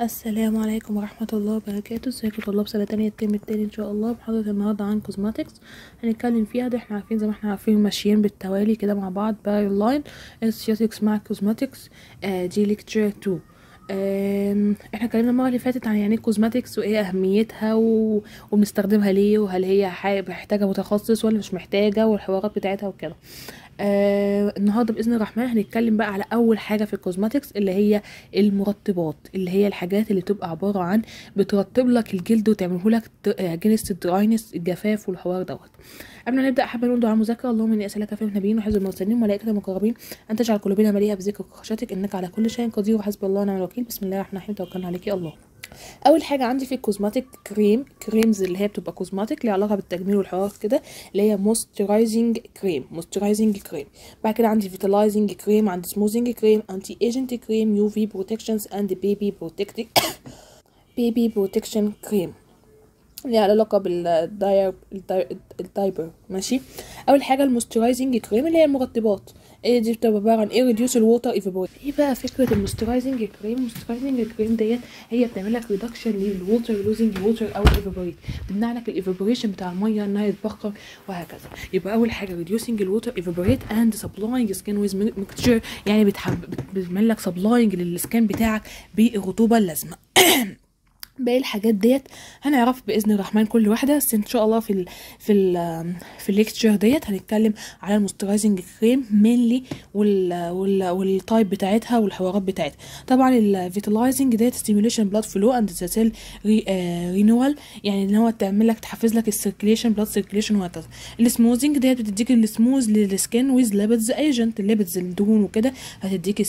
السلام عليكم ورحمة الله وبركاته ازيكم طلاب سنة تانية الترم التاني ان شاء الله محاضرة النهاردة عن كوزماتكس هنتكلم فيها دي احنا عارفين زي ما احنا عارفين ماشيين بالتوالي كده مع بعض باي لاين اسياتكس مع كوزماتكس آه دي ليكتشر 2 احنا اتكلمنا المره اللي فاتت عن يعني ايه كوزماتكس وايه اهميتها و... وبنستخدمها ليه وهل هي محتاجه متخصص ولا مش محتاجه والحوارات بتاعتها وكده آه النهارده باذن الرحمن هنتكلم بقى على اول حاجه في الكوزماتكس اللي هي المرطبات اللي هي الحاجات اللي بتبقى عباره عن بترطب لك الجلد وتعمله لك جنس الدراينس آه، الجفاف والحوار دوت قبل ما نبدا حابه نقول دعاء مذاكره اللهم اني اسالك فهم نبيين وحفظ المرسلين وملائكه المقربين ان تجعل قلوبنا مليئه بذكرك وخشيتك انك على كل شيء قدير وحسب الله ونعم الوكيل بسم الله الرحمن الرحيم توكلنا عليك يا الله اول حاجه عندي في كوزماتيك كريم كريمز اللي هي بتبقى كوزماتيك ليها علاقه بالتجميل والحوارات كده اللي هي موسترايزنج كريم موسترايزنج كريم بعد كده عندي فيتالايزنج كريم عندي سموزنج كريم انتي ايجنت كريم يو في بروتكشنز اند بيبي بروتكتنج بيبي بروتكشن كريم ليها علاقه بالداير الدايبر ماشي اول حاجه الموسترايزنج كريم اللي هي المرطبات ايه دي بتبقى water عن ايه بقى فكره المسترايزنج كريم المسترايزنج كريم ديت هي بتعمل لك ريدكشن للووتر لوزنج ووتر او ايفابوريت بتمنع لك الايفابوريشن بتاع الميه انها يتبخر وهكذا يبقى اول حاجه ريديوسنج الووتر ايفابوريت اند سبلاينج سكين ويز ميكتشر يعني بتعمل لك سبلاينج للسكان بتاعك بالرطوبه اللازمه باقي الحاجات ديت هنعرف باذن الرحمن كل واحده بس ان شاء الله في الـ في الـ في الليكتشر ديت هنتكلم على الموسترايزنج كريم مينلي والتايب بتاعتها والحوارات بتاعتها طبعا الفيتالايزنج ديت ستيميوليشن بلاد فلو اند ذا سيل رينوال يعني ان هو تعمل لك تحفز لك السيركيليشن بلاد سيركيليشن وهكذا السموزنج ديت بتديك السموز للسكن ويز ليبيدز ايجنت الليبيدز الدهون وكده هتديك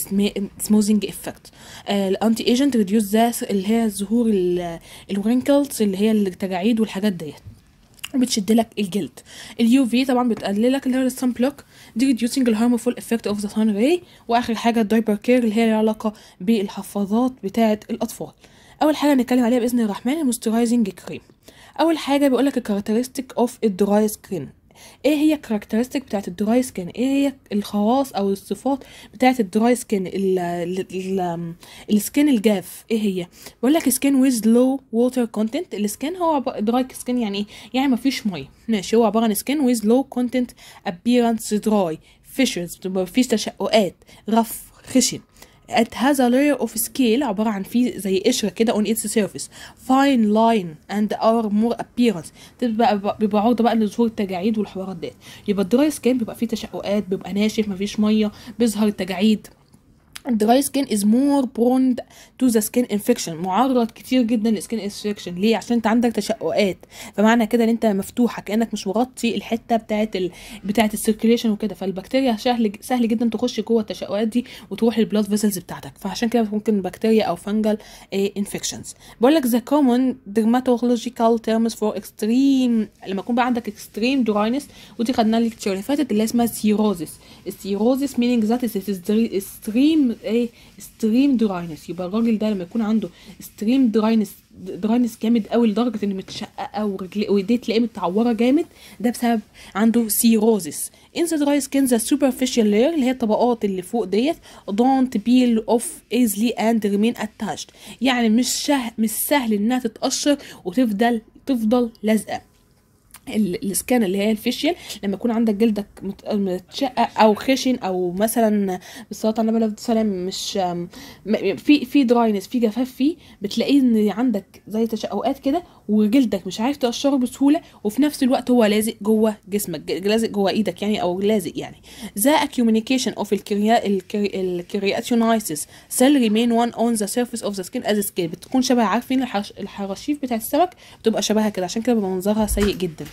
سموزنج افكت الانتي ايجنت ريديوز ذا اللي هي ظهور الورينكلز اللي هي التجاعيد والحاجات ديت وبتشد لك الجلد اليو في طبعا بتقلل لك اللي هو السن بلوك دي reducing الهارمفول harmful effect of the sun ray واخر حاجه الدايبر كير اللي هي لها علاقه بالحفاظات بتاعه الاطفال اول حاجه هنتكلم عليها باذن الرحمن المسترايزنج كريم اول حاجه بيقول لك الكاركترستيك اوف الدراي سكرين ايه هي الكاركترستيك بتاعت الدراي سكين ايه هي الخواص او الصفات بتاعت الدراي سكين السكين الجاف ايه هي بقول لك سكين ويز لو ووتر كونتنت السكين هو دراي سكين يعني ايه يعني مفيش ميه ماشي هو عباره عن سكين ويز لو كونتنت ابيرنس دراي فيشرز مفيش تشققات رف خشن it has a layer of scale عبارة عن فيه زي قشرة كده on its surface fine line and our more appearance بيبقى بيبقى عرضة بقى لظهور التجاعيد والحوارات ديت يبقى الدراي سكان بيبقى فيه تشققات بيبقى ناشف مفيش مية بيظهر التجاعيد dry skin is more prone to the skin infection معرض كتير جدا للسكين انفكشن ليه عشان انت عندك تشققات فمعنى كده ان انت مفتوحه كانك مش مغطي الحته بتاعه ال... بتاعه السيركيليشن وكده فالبكتيريا سهل سهل جدا تخش جوه التشققات دي وتروح للبلاد فيسلز بتاعتك فعشان كده ممكن بكتيريا او فنجل انفكشنز آه، بقول لك the common dermatological terms for extreme لما يكون بقى عندك extreme dryness ودي خدناها الليكتشر اللي فاتت اللي اسمها سيروزيس السيروزيس مينينج ذات از is ايه ستريم دراينس يبقى الراجل ده لما يكون عنده ستريم دراينس دراينس جامد قوي لدرجه ان متشققه ورجليه وايديه تلاقيه متعوره جامد ده بسبب عنده سيروزس انسى دراي سكن ذا سوبرفيشال لير اللي هي الطبقات اللي فوق ديت دونت بيل اوف ايزلي اند ريمين اتاشد يعني مش مش سهل انها تتقشر وتفضل تفضل لازقه السكان اللي هي الفيشيال لما يكون عندك جلدك متشقق او خشن او مثلا بالصلاه على النبي عليه الصلاه مش في في دراينس في جفاف فيه بتلاقيه ان عندك زي تشققات كده وجلدك مش عارف تقشره بسهوله وفي نفس الوقت هو لازق جوه جسمك لازق جوه ايدك يعني او لازق يعني the accumulation of الكرياتيونيسيس cell remain one on the surface of the skin as skin بتكون شبه عارفين الحرشيف بتاع السمك بتبقى شبهها كده عشان كده بمنظرها سيء جدا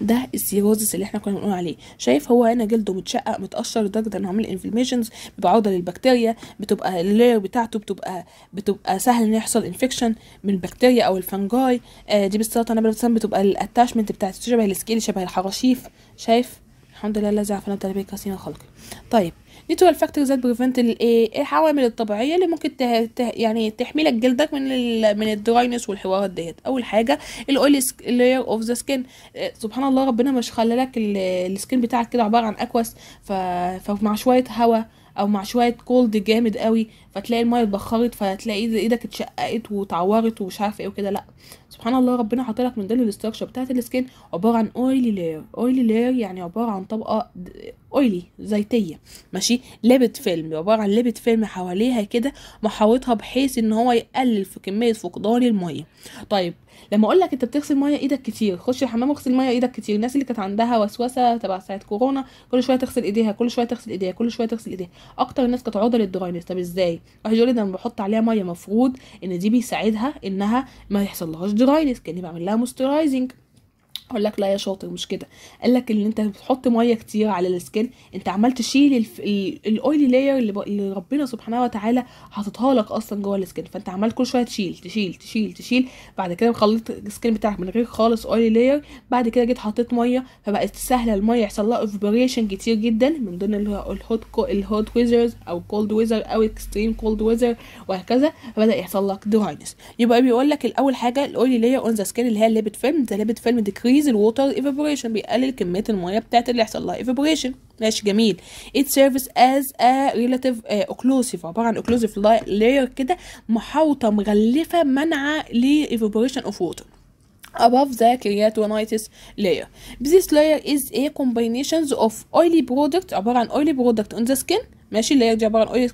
ده السيروزس اللي احنا كنا بنقول عليه شايف هو هنا جلده متشقق متقشر لدرجه ان عامل انفلاميشنز بيبقى للبكتيريا بتبقى اللير بتاعته بتبقى بتبقى سهل ان يحصل انفكشن من البكتيريا او الفنجاي آه دي بالسرطان بتبقى الاتاشمنت بتاعت شبه السكيل شبه الحراشيف شايف الحمد لله الذي عفانا تربيه كاسين الخلق طيب نيتورال الفاكتورز ذات بريفنت الايه العوامل الطبيعيه اللي ممكن ته... ته... يعني تحمي لك جلدك من ال... من الدراينس والحوارات ديت اول حاجه الاويل لاير اوف ذا سكن سبحان الله ربنا مش خلى لك السكن بتاعك كده عباره عن اكوس ف... فمع شويه هواء او مع شويه كولد جامد قوي فتلاقي الميه اتبخرت فتلاقي ايدك اتشققت واتعورت ومش عارفه ايه وكده لا سبحان الله ربنا حاطلك من ضمن الاستراكشر بتاعه السكين عباره عن اويلي لير اويلي لير يعني عباره عن طبقه اويلي زيتيه ماشي لابت فيلم عباره عن لابت فيلم حواليها كده محاوطها بحيث ان هو يقلل في كميه فقدان الميه طيب لما اقول لك انت بتغسل ميه ايدك كتير خش الحمام واغسل ميه ايدك كتير الناس اللي كانت عندها وسوسه تبع ساعه كورونا كل شويه تغسل ايديها كل شويه تغسل ايديها كل شويه تغسل ايديها اكتر الناس كانت عرضه للدراينس طب ازاي واحد يقول لي ده انا بحط عليها ميه مفروض ان دي بيساعدها انها ما يحصلهاش دراينس كاني بعمل لها موسترايزنج اقول لك لا يا شاطر مش كده قال لك ان انت بتحط ميه كتير على السكين انت عمال تشيل الف... الاويلي لاير اللي, ربنا سبحانه وتعالى حاططها لك اصلا جوه السكين فانت عمال كل شويه تشيل تشيل تشيل تشيل بعد كده خليت السكين بتاعك من غير خالص اويلي لاير بعد كده جيت حطيت ميه فبقت سهله الميه يحصل لها افبريشن كتير جدا من ضمن الهوت كو... الهوت ويزرز او كولد ويزر او اكستريم كولد ويزر وهكذا فبدا يحصل لك دراينس يبقى بيقول لك الاول حاجه الاويلي لاير اون ذا سكين اللي هي الليبت فيلم ذا ليبت فيلم ديكريز increase the water evaporation بيقلل كمية المية بتاعت اللي يحصل لها evaporation ماشي جميل it serves as a relative uh, occlusive عبارة عن occlusive layer كده محاوطة مغلفة منعة ل evaporation of water above the creatinitis layer. This layer is a combination of oily product عبارة عن oily product on the skin ماشي اللي هي عباره عن اويل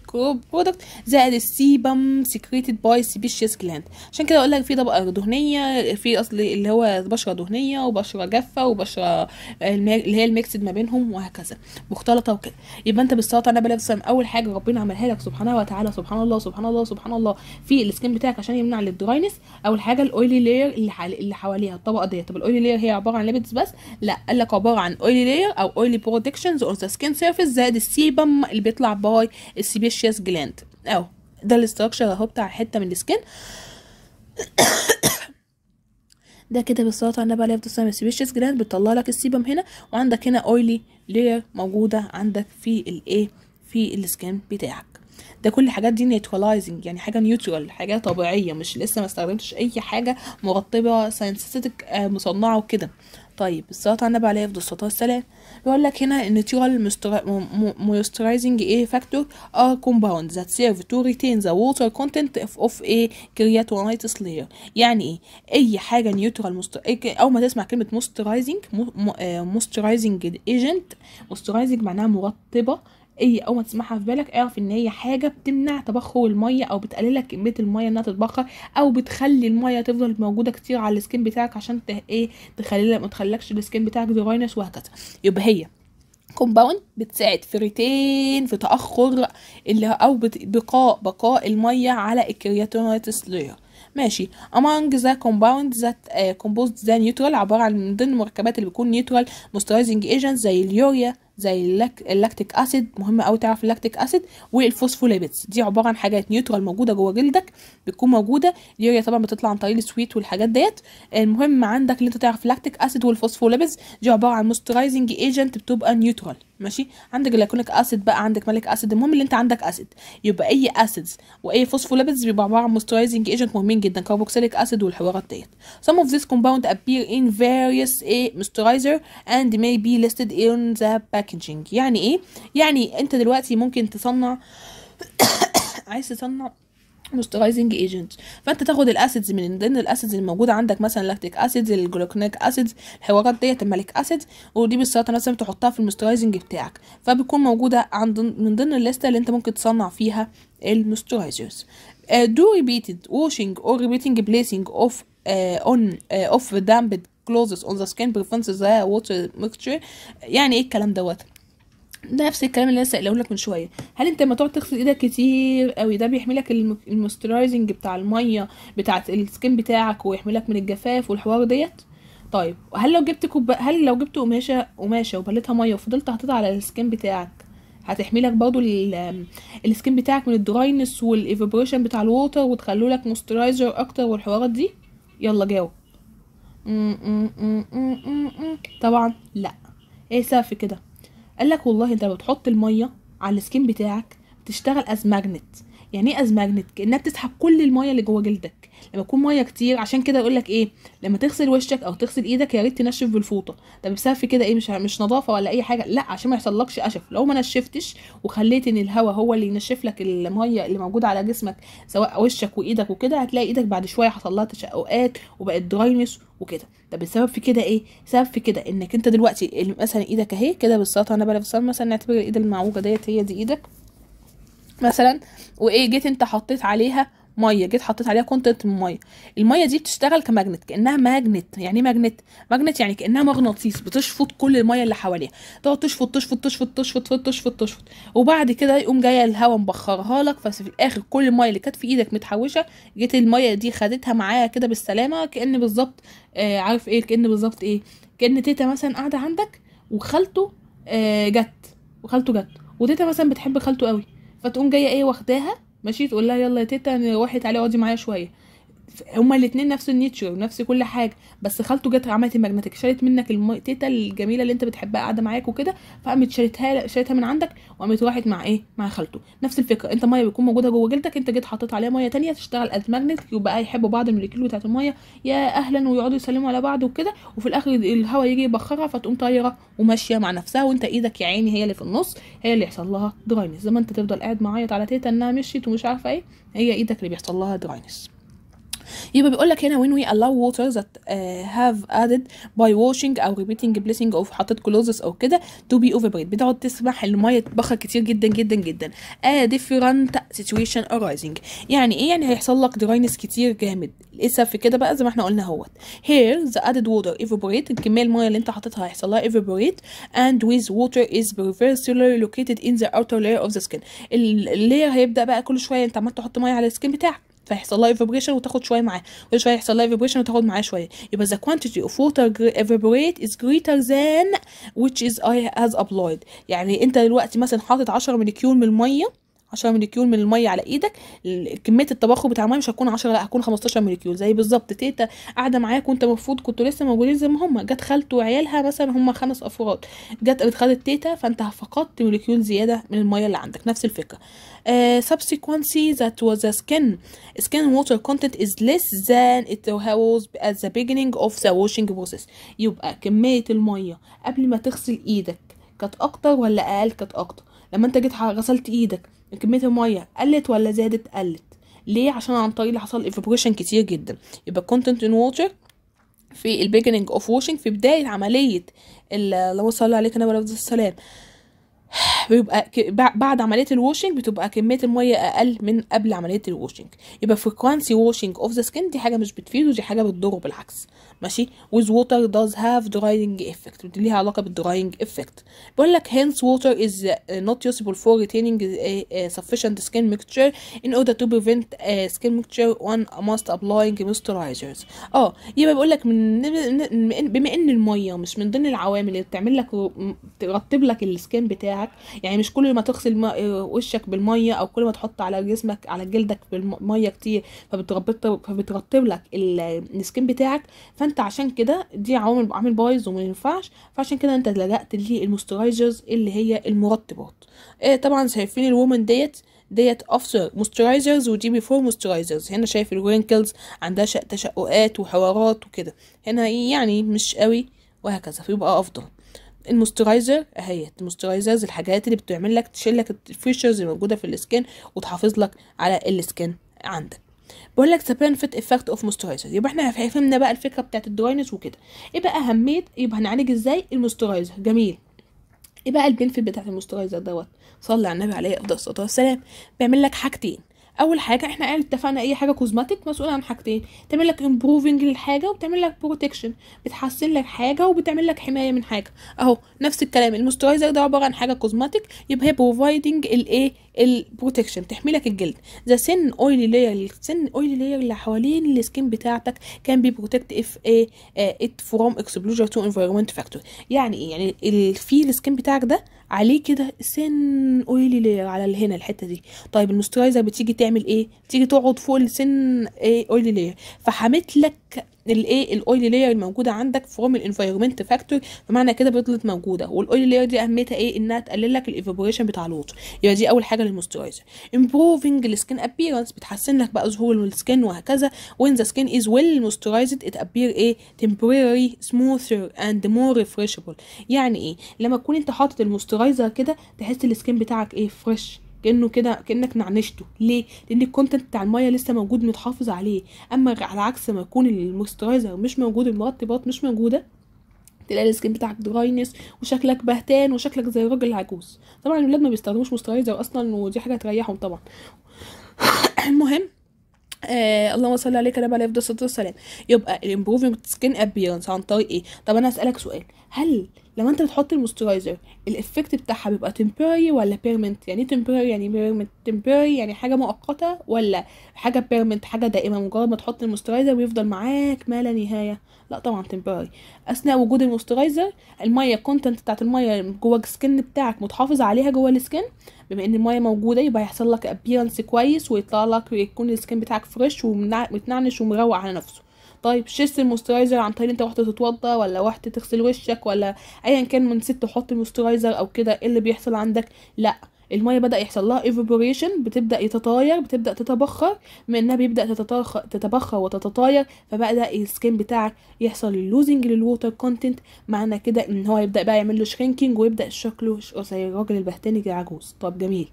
برودكت زائد السيبم سكريتد باي سبيشيس جلاند عشان كده اقول لك في طبقه دهنيه في اصل اللي هو بشره دهنيه وبشره جافه وبشره اللي هي الميكسد ما بينهم وهكذا مختلطه وكده يبقى انت بالصلاه على النبي عليه اول حاجه ربنا عملها لك سبحانه وتعالى سبحان الله سبحان الله سبحان الله في السكين بتاعك عشان يمنع الدراينس اول حاجه الاويلي لاير اللي, اللي حواليها الطبقه ديت طب الاويلي لاير هي عباره عن ليبيدز بس لا قال لك عباره عن اويلي لاير او اويلي بروتكشنز اور ذا سكين سيرفيس زائد السيبم اللي بيطلع باي السيبيشياس جلاند اهو ده الاستراكشر اهو بتاع حته من السكن ده كده بالصلاه على النبي عليه الصلاه والسلام السبيشيس جلاند بتطلع لك السيبم هنا وعندك هنا اويلي لير موجوده عندك في الايه في السكن بتاعك ده كل الحاجات دي نيوتراليزنج يعني حاجه نيوترال حاجه طبيعيه مش لسه ما استخدمتش اي حاجه مرطبه سينسيتك آه، مصنعه وكده طيب الصلاة على النبي عليه الصلاة والسلام بيقول لك هنا إن تيول moisturizing إيه فاكتور are compounds that serve to retain the water content of a كرياتونيتس layer يعني إيه أي حاجة نيوترال او أول ما تسمع كلمة moisturizing مويسترايزنج آه، agent مويسترايزنج معناها مرطبة اي اول ما تسمعها في بالك اعرف ان هي حاجه بتمنع تبخر الميه او بتقللك كميه الميه انها تتبخر او بتخلي الميه تفضل موجوده كتير على السكين بتاعك عشان ايه تخلي ما تخلكش السكين بتاعك دراينس وهكذا يبقى هي كومباوند بتساعد في ريتين في تاخر اللي او بقاء بقاء الميه على الكرياتونيتس لاير ماشي among the كومباوند that uh, composed the neutral عبارة عن من ضمن المركبات اللي بيكون neutral moisturizing agents زي اليوريا زي اللاكتيك اسيد مهم قوي تعرف اللاكتيك اسيد والفوسفوليبيدز دي عباره عن حاجات نيوترال موجوده جوه جلدك بتكون موجوده اليوريا طبعا بتطلع عن طريق السويت والحاجات ديت المهم عندك ان انت تعرف اللاكتيك اسيد والفوسفوليبيدز دي عباره عن موسترايزنج ايجنت بتبقى نيوترال ماشي عندك جلايكوليك اسيد بقى عندك مالك اسيد المهم اللي انت عندك اسيد يبقى اي اسيدز واي فوسفولابيدز بيبقى عباره عن موسترايزنج ايجنت مهمين جدا كاربوكسيليك اسيد والحوارات ديت some of these كومباوند appear in various a moisturizer and may be listed in the packaging يعني ايه يعني انت دلوقتي ممكن تصنع عايز تصنع موسترايزنج ايجنت فانت تاخد الاسيدز من ضمن الاسيدز الموجوده عندك مثلا لاكتيك اسيدز الجلوكونيك اسيدز الحوارات ديت الماليك اسيدز ودي بالسلطه مثلا تحطها في الموسترايزنج بتاعك فبتكون موجوده عند من ضمن الليسته اللي انت ممكن تصنع فيها الموسترايزرز دو ريبيتد واشنج او ريبيتنج بليسنج اوف اون اوف دامبد كلوزز اون ذا سكين بريفنس ذا ووتر ميكتشر يعني ايه الكلام دوت نفس الكلام اللي انا قايله لك من شويه هل انت لما تقعد تغسل ايدك كتير قوي ده بيحمي لك الموسترايزنج بتاع الميه بتاعه السكين بتاعك ويحمي لك من الجفاف والحوار ديت طيب هل لو جبت كوب هل لو جبت قماشه قماشه وبليتها ميه وفضلت حاططها على السكين بتاعك هتحمي لك برضو السكين بتاعك من الدراينس والايفابوريشن بتاع الووتر وتخلو لك موسترايزر اكتر والحوارات دي يلا جاوب طبعا لا ايه سافي كده قال لك والله انت بتحط الميه على السكين بتاعك بتشتغل از ماجنت يعني ايه ازماجنتك انها بتسحب كل المايه اللي جوه جلدك لما تكون ميه كتير عشان كده يقولك لك ايه لما تغسل وشك او تغسل ايدك يا ريت تنشف بالفوطه ده بسبب في كده ايه مش مش نظافه ولا اي حاجه لا عشان ما يحصلكش قشف لو ما نشفتش وخليت ان الهواء هو اللي ينشف لك المايه اللي موجوده على جسمك سواء وشك وايدك وكده هتلاقي ايدك بعد شويه حصل لها تشققات وبقت دراينس وكده ده بسبب في كده ايه سبب في كده انك انت دلوقتي مثلا ايدك اهي كده بالظبط انا بلا مثلا نعتبر الايد المعوجه ديت هي دي ايدك مثلا وايه جيت انت حطيت عليها ميه جيت حطيت عليها كونتنت من ميه الميه دي بتشتغل كماجنت كانها ماجنت يعني ايه ماجنت ماجنت يعني كانها مغناطيس بتشفط كل الميه اللي حواليها تقعد تشفط تشفط تشفط تشفط تشفط تشفط, تشفط. وبعد كده يقوم جايه الهواء مبخرها لك ففي الاخر كل الميه اللي كانت في ايدك متحوشه جيت الميه دي خدتها معايا كده بالسلامه كان بالظبط آه عارف ايه كان بالظبط ايه كان تيتا مثلا قاعده عندك وخالته آه جت وخالته جت وتيتا مثلا بتحب خالته قوي فتقوم جايه ايه واخداها ماشي تقول لها يلا يا تيتا انا تعالي اقعدي معايا شويه هما الاتنين نفس النيتشر ونفس كل حاجه بس خالته جت عملت الماجنتيك شالت منك التيتا الجميله اللي انت بتحبها قاعده معاك وكده فقامت شالتها شالتها من عندك وقامت راحت مع ايه مع خالته نفس الفكره انت ميه بتكون موجوده جوه جلدك انت جيت حطيت عليها ميه تانية تشتغل از ماجنت يبقى يحبوا بعض الموليكيول بتاعه الميه يا اهلا ويقعدوا يسلموا على بعض وكده وفي الاخر الهواء يجي يبخرها فتقوم طايره وماشيه مع نفسها وانت ايدك يا عيني هي اللي في النص هي اللي يحصل لها دراينس زي ما انت تفضل قاعد معيط على تيتا انها مشيت ومش عارفه ايه هي ايدك اللي بيحصل لها دراينس يبقى بيقول لك هنا when we allow water that uh, have added by washing او repeating blessing او حطيت clothes او كده to be overbred بتقعد تسمح الميه تتبخر كتير جدا جدا جدا a different situation arising يعني ايه يعني هيحصل لك dryness كتير جامد الاسف كده بقى زي ما احنا قلنا اهوت here the added water evaporate الكميه الميه اللي انت حاططها هيحصل لها evaporate and with water is perversely located in the outer layer of the skin اللاير هيبدا بقى كل شويه انت عمال تحط ميه على السكين بتاعك فيحصل لها evaporation وتاخد شويه معاه كل شويه يحصل لها evaporation وتاخد معاه شويه يبقى the quantity of water evaporate is greater than which is I has applied يعني انت دلوقتي مثلا حاطط 10 مليكيول من الميه 10 مليكيول من الميه على ايدك كميه التبخر بتاع الميه مش هتكون 10 لا هتكون 15 مليكيول زي بالظبط تيتا قاعده معاك وانت المفروض كنتوا لسه موجودين زي ما هم جت خالته وعيالها مثلا هم خمس افراد جت اتخذت تيتا فانت فقدت مليكيول زياده من الميه اللي عندك نفس الفكره uh, subsequently that was the skin skin water content is less than it was at the beginning of the washing process يبقى كميه الميه قبل ما تغسل ايدك كانت اكتر ولا اقل كانت اكتر لما انت جيت غسلت ايدك كميه الميه قلت ولا زادت قلت ليه عشان عن طريق اللي حصل ايفابوريشن كتير جدا يبقى كونتنت ان ووتر في البيجنينج اوف واشنج في بدايه عمليه اللهم صل عليك النبي عليه السلام بيبقى بعد عمليه الواشنج بتبقى كميه الميه اقل من قبل عمليه الواشنج يبقى فريكوانسي واشنج اوف ذا سكين دي حاجه مش بتفيد دي حاجه بتضره بالعكس ماشي with water does have drying effect ودي ليها علاقه بالدراينج effect بيقول لك hence water is uh, not usable for retaining sufficient skin mixture in order to prevent uh, skin mixture one must applying moisturizers اه يبقى بيقول لك من بما ان الميه مش من ضمن العوامل اللي بتعمل لك ترطب لك السكين بتاعك يعني مش كل ما تغسل آه، وشك بالميه او كل ما تحط على جسمك على جلدك بالميه كتير فبترطب فبترطب لك السكين بتاعك فانت فانت عشان كده دي عوامل عامل بايظ وما ينفعش فعشان كده انت لجأت للمسترايزرز اللي هي المرطبات إيه طبعا شايفين الومن ديت ديت افتر مسترايزرز ودي بيفور مسترايزرز هنا شايف الرينكلز عندها تشققات وحوارات وكده هنا يعني مش قوي وهكذا فيبقى افضل المسترايزر اهي المسترايزرز الحاجات اللي بتعمل لك تشيل لك الفيشرز الموجوده في السكن وتحافظ لك على السكن عندك بقول لك سبرين فيت افكت اوف موسترايزر يبقى احنا فهمنا بقى الفكره بتاعت الدراينس وكده ايه بقى اهميه يبقى هنعالج ازاي الموسترايزر جميل ايه بقى البنفيت بتاعت الموسترايزر دوت صلي على النبي عليه افضل الصلاه والسلام بيعمل لك حاجتين اول حاجه احنا اتفقنا اي حاجه كوزماتيك مسؤوله عن حاجتين تعمل لك امبروفنج للحاجه وبتعمل لك بروتكشن بتحسن لك حاجه وبتعمل لك حمايه من حاجه اهو نفس الكلام المسترايزر ده عباره عن حاجه كوزماتيك يبقى هي بروفايدنج الايه البروتكشن تحمي لك الجلد ذا سن اويلي لاير السن اويلي لاير اللي حوالين السكين بتاعتك كان بي بروتكت اف ايه ات فروم اكسبلوجر تو انفايرمنت فاكتور يعني ايه يعني في السكين بتاعك ده عليه كده سن اويلي على هنا الحته دي طيب المسترايزر بتيجي تعمل ايه بتيجي تقعد فوق السن ايه قولي لير لك الايه الاويلي لاير الموجوده عندك فورم الانفايرمنت فاكتور فمعنى كده بتفضلت موجوده والاويلي لاير دي اهميتها ايه انها تقلل لك الايفابوريشن بتاع الوتر يبقى دي اول حاجه للمويسترايزر امبروفنج السكن ابييرنس بتحسن لك بقى ظهور السكن وهكذا وان ذا سكن از ويل مويسترايزد ات ابير ايه تمبراري سموثر اند مور ريفريشبل يعني ايه لما تكون انت حاطط المويسترايزر كده تحس السكن بتاعك ايه فريش كانه كده كانك نعنشته ليه لان الكونتنت بتاع الميه لسه موجود متحافظ عليه اما على عكس ما يكون الموسترايزر مش موجود المرطبات مش موجوده تلاقي السكين بتاعك دراينس وشكلك بهتان وشكلك زي الراجل العجوز طبعا الولاد ما بيستخدموش موسترايزر اصلا ودي حاجه تريحهم طبعا المهم آه اللهم صل عليك يا نبي عليه الصلاه والسلام يبقى الامبروفنج سكين ابييرنس عن طريق ايه طب انا هسالك سؤال هل لما انت بتحط الموسترايزر الافكت بتاعها بيبقى تمبوري ولا بيرمنت يعني ايه تمبوري يعني بيرمنت إيه تمبوري يعني حاجه مؤقته ولا حاجه بيرمنت حاجه دائمه مجرد ما تحط الموسترايزر بيفضل معاك ما لا نهايه لا طبعا تمبوري اثناء وجود الموسترايزر الميه الكونتنت بتاعت الميه جوه السكن بتاعك متحافظ عليها جوه السكن بما ان الميه موجوده يبقى هيحصل لك ابيرنس كويس ويطلع لك ويكون السكن بتاعك فريش ومتنعنش ومروق على نفسه طيب شيست الموسترايزر عن طريق انت رحت تتوضى ولا رحت تغسل وشك ولا ايا كان من ست تحط الموسترايزر او كده ايه اللي بيحصل عندك لا الميه بدا يحصل لها ايفابوريشن بتبدا يتطاير بتبدا تتبخر من انها بيبدا تتبخر وتتطاير فبدا السكين بتاعك يحصل لوزنج للووتر كونتنت معنى كده ان هو يبدا بقى يعمل له شرينكينج ويبدا شكله زي الراجل البهتاني العجوز طب جميل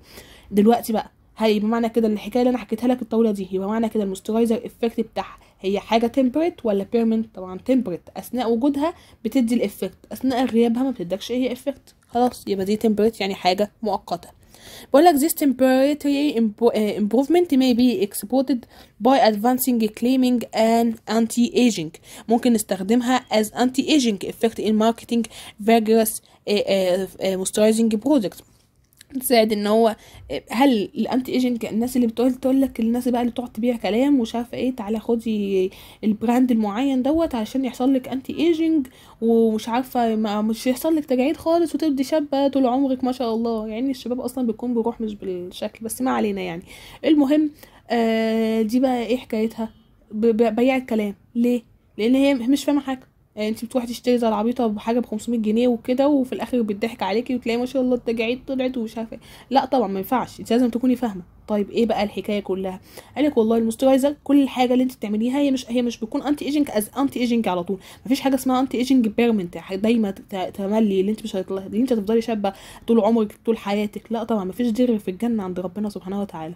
دلوقتي بقى هيبقى معنى كده الحكايه اللي انا حكيتها لك الطاوله دي يبقى معنى كده المسترايزر افكت بتاعها هي حاجة تمبرت ولا بيرمنت طبعا تمبرت أثناء وجودها بتدي الإفكت أثناء غيابها ما بتدكش أي إفكت خلاص يبقى دي تمبرت يعني حاجة مؤقتة بقول لك this temporary improvement may be exported by advancing claiming and anti-aging ممكن نستخدمها as anti-aging effect in marketing various moisturizing products تساعد ان هو هل الانتي ايجنت الناس اللي بتقول تقول لك الناس بقى اللي بتقعد تبيع كلام ومش عارفه ايه تعالى خدي البراند المعين دوت علشان يحصل لك انتي ايجنج ومش عارفه مش يحصل لك تجاعيد خالص وتبدي شابه طول عمرك ما شاء الله يعني الشباب اصلا بيكون بروح مش بالشكل بس ما علينا يعني المهم آه دي بقى ايه حكايتها بيع الكلام ليه لان هي مش فاهمه حاجه آه، انت بتروحي تشتري زي العبيطه بحاجه ب 500 جنيه وكده وفي الاخر بيضحك عليكي وتلاقي ما شاء الله التجاعيد طلعت ومش عارفه إيه. لا طبعا ما ينفعش انت لازم تكوني فاهمه طيب ايه بقى الحكايه كلها قال لك والله المسترايزر كل الحاجه اللي انت بتعمليها هي مش هي مش بتكون انتي ايجنج از انتي ايجنج على طول مفيش حاجه اسمها انتي ايجنج بيرمنت دايما تملي اللي انت مش هتطلع اللي انت هتفضلي شابه طول عمرك طول حياتك لا طبعا مفيش دير في الجنه عند ربنا سبحانه وتعالى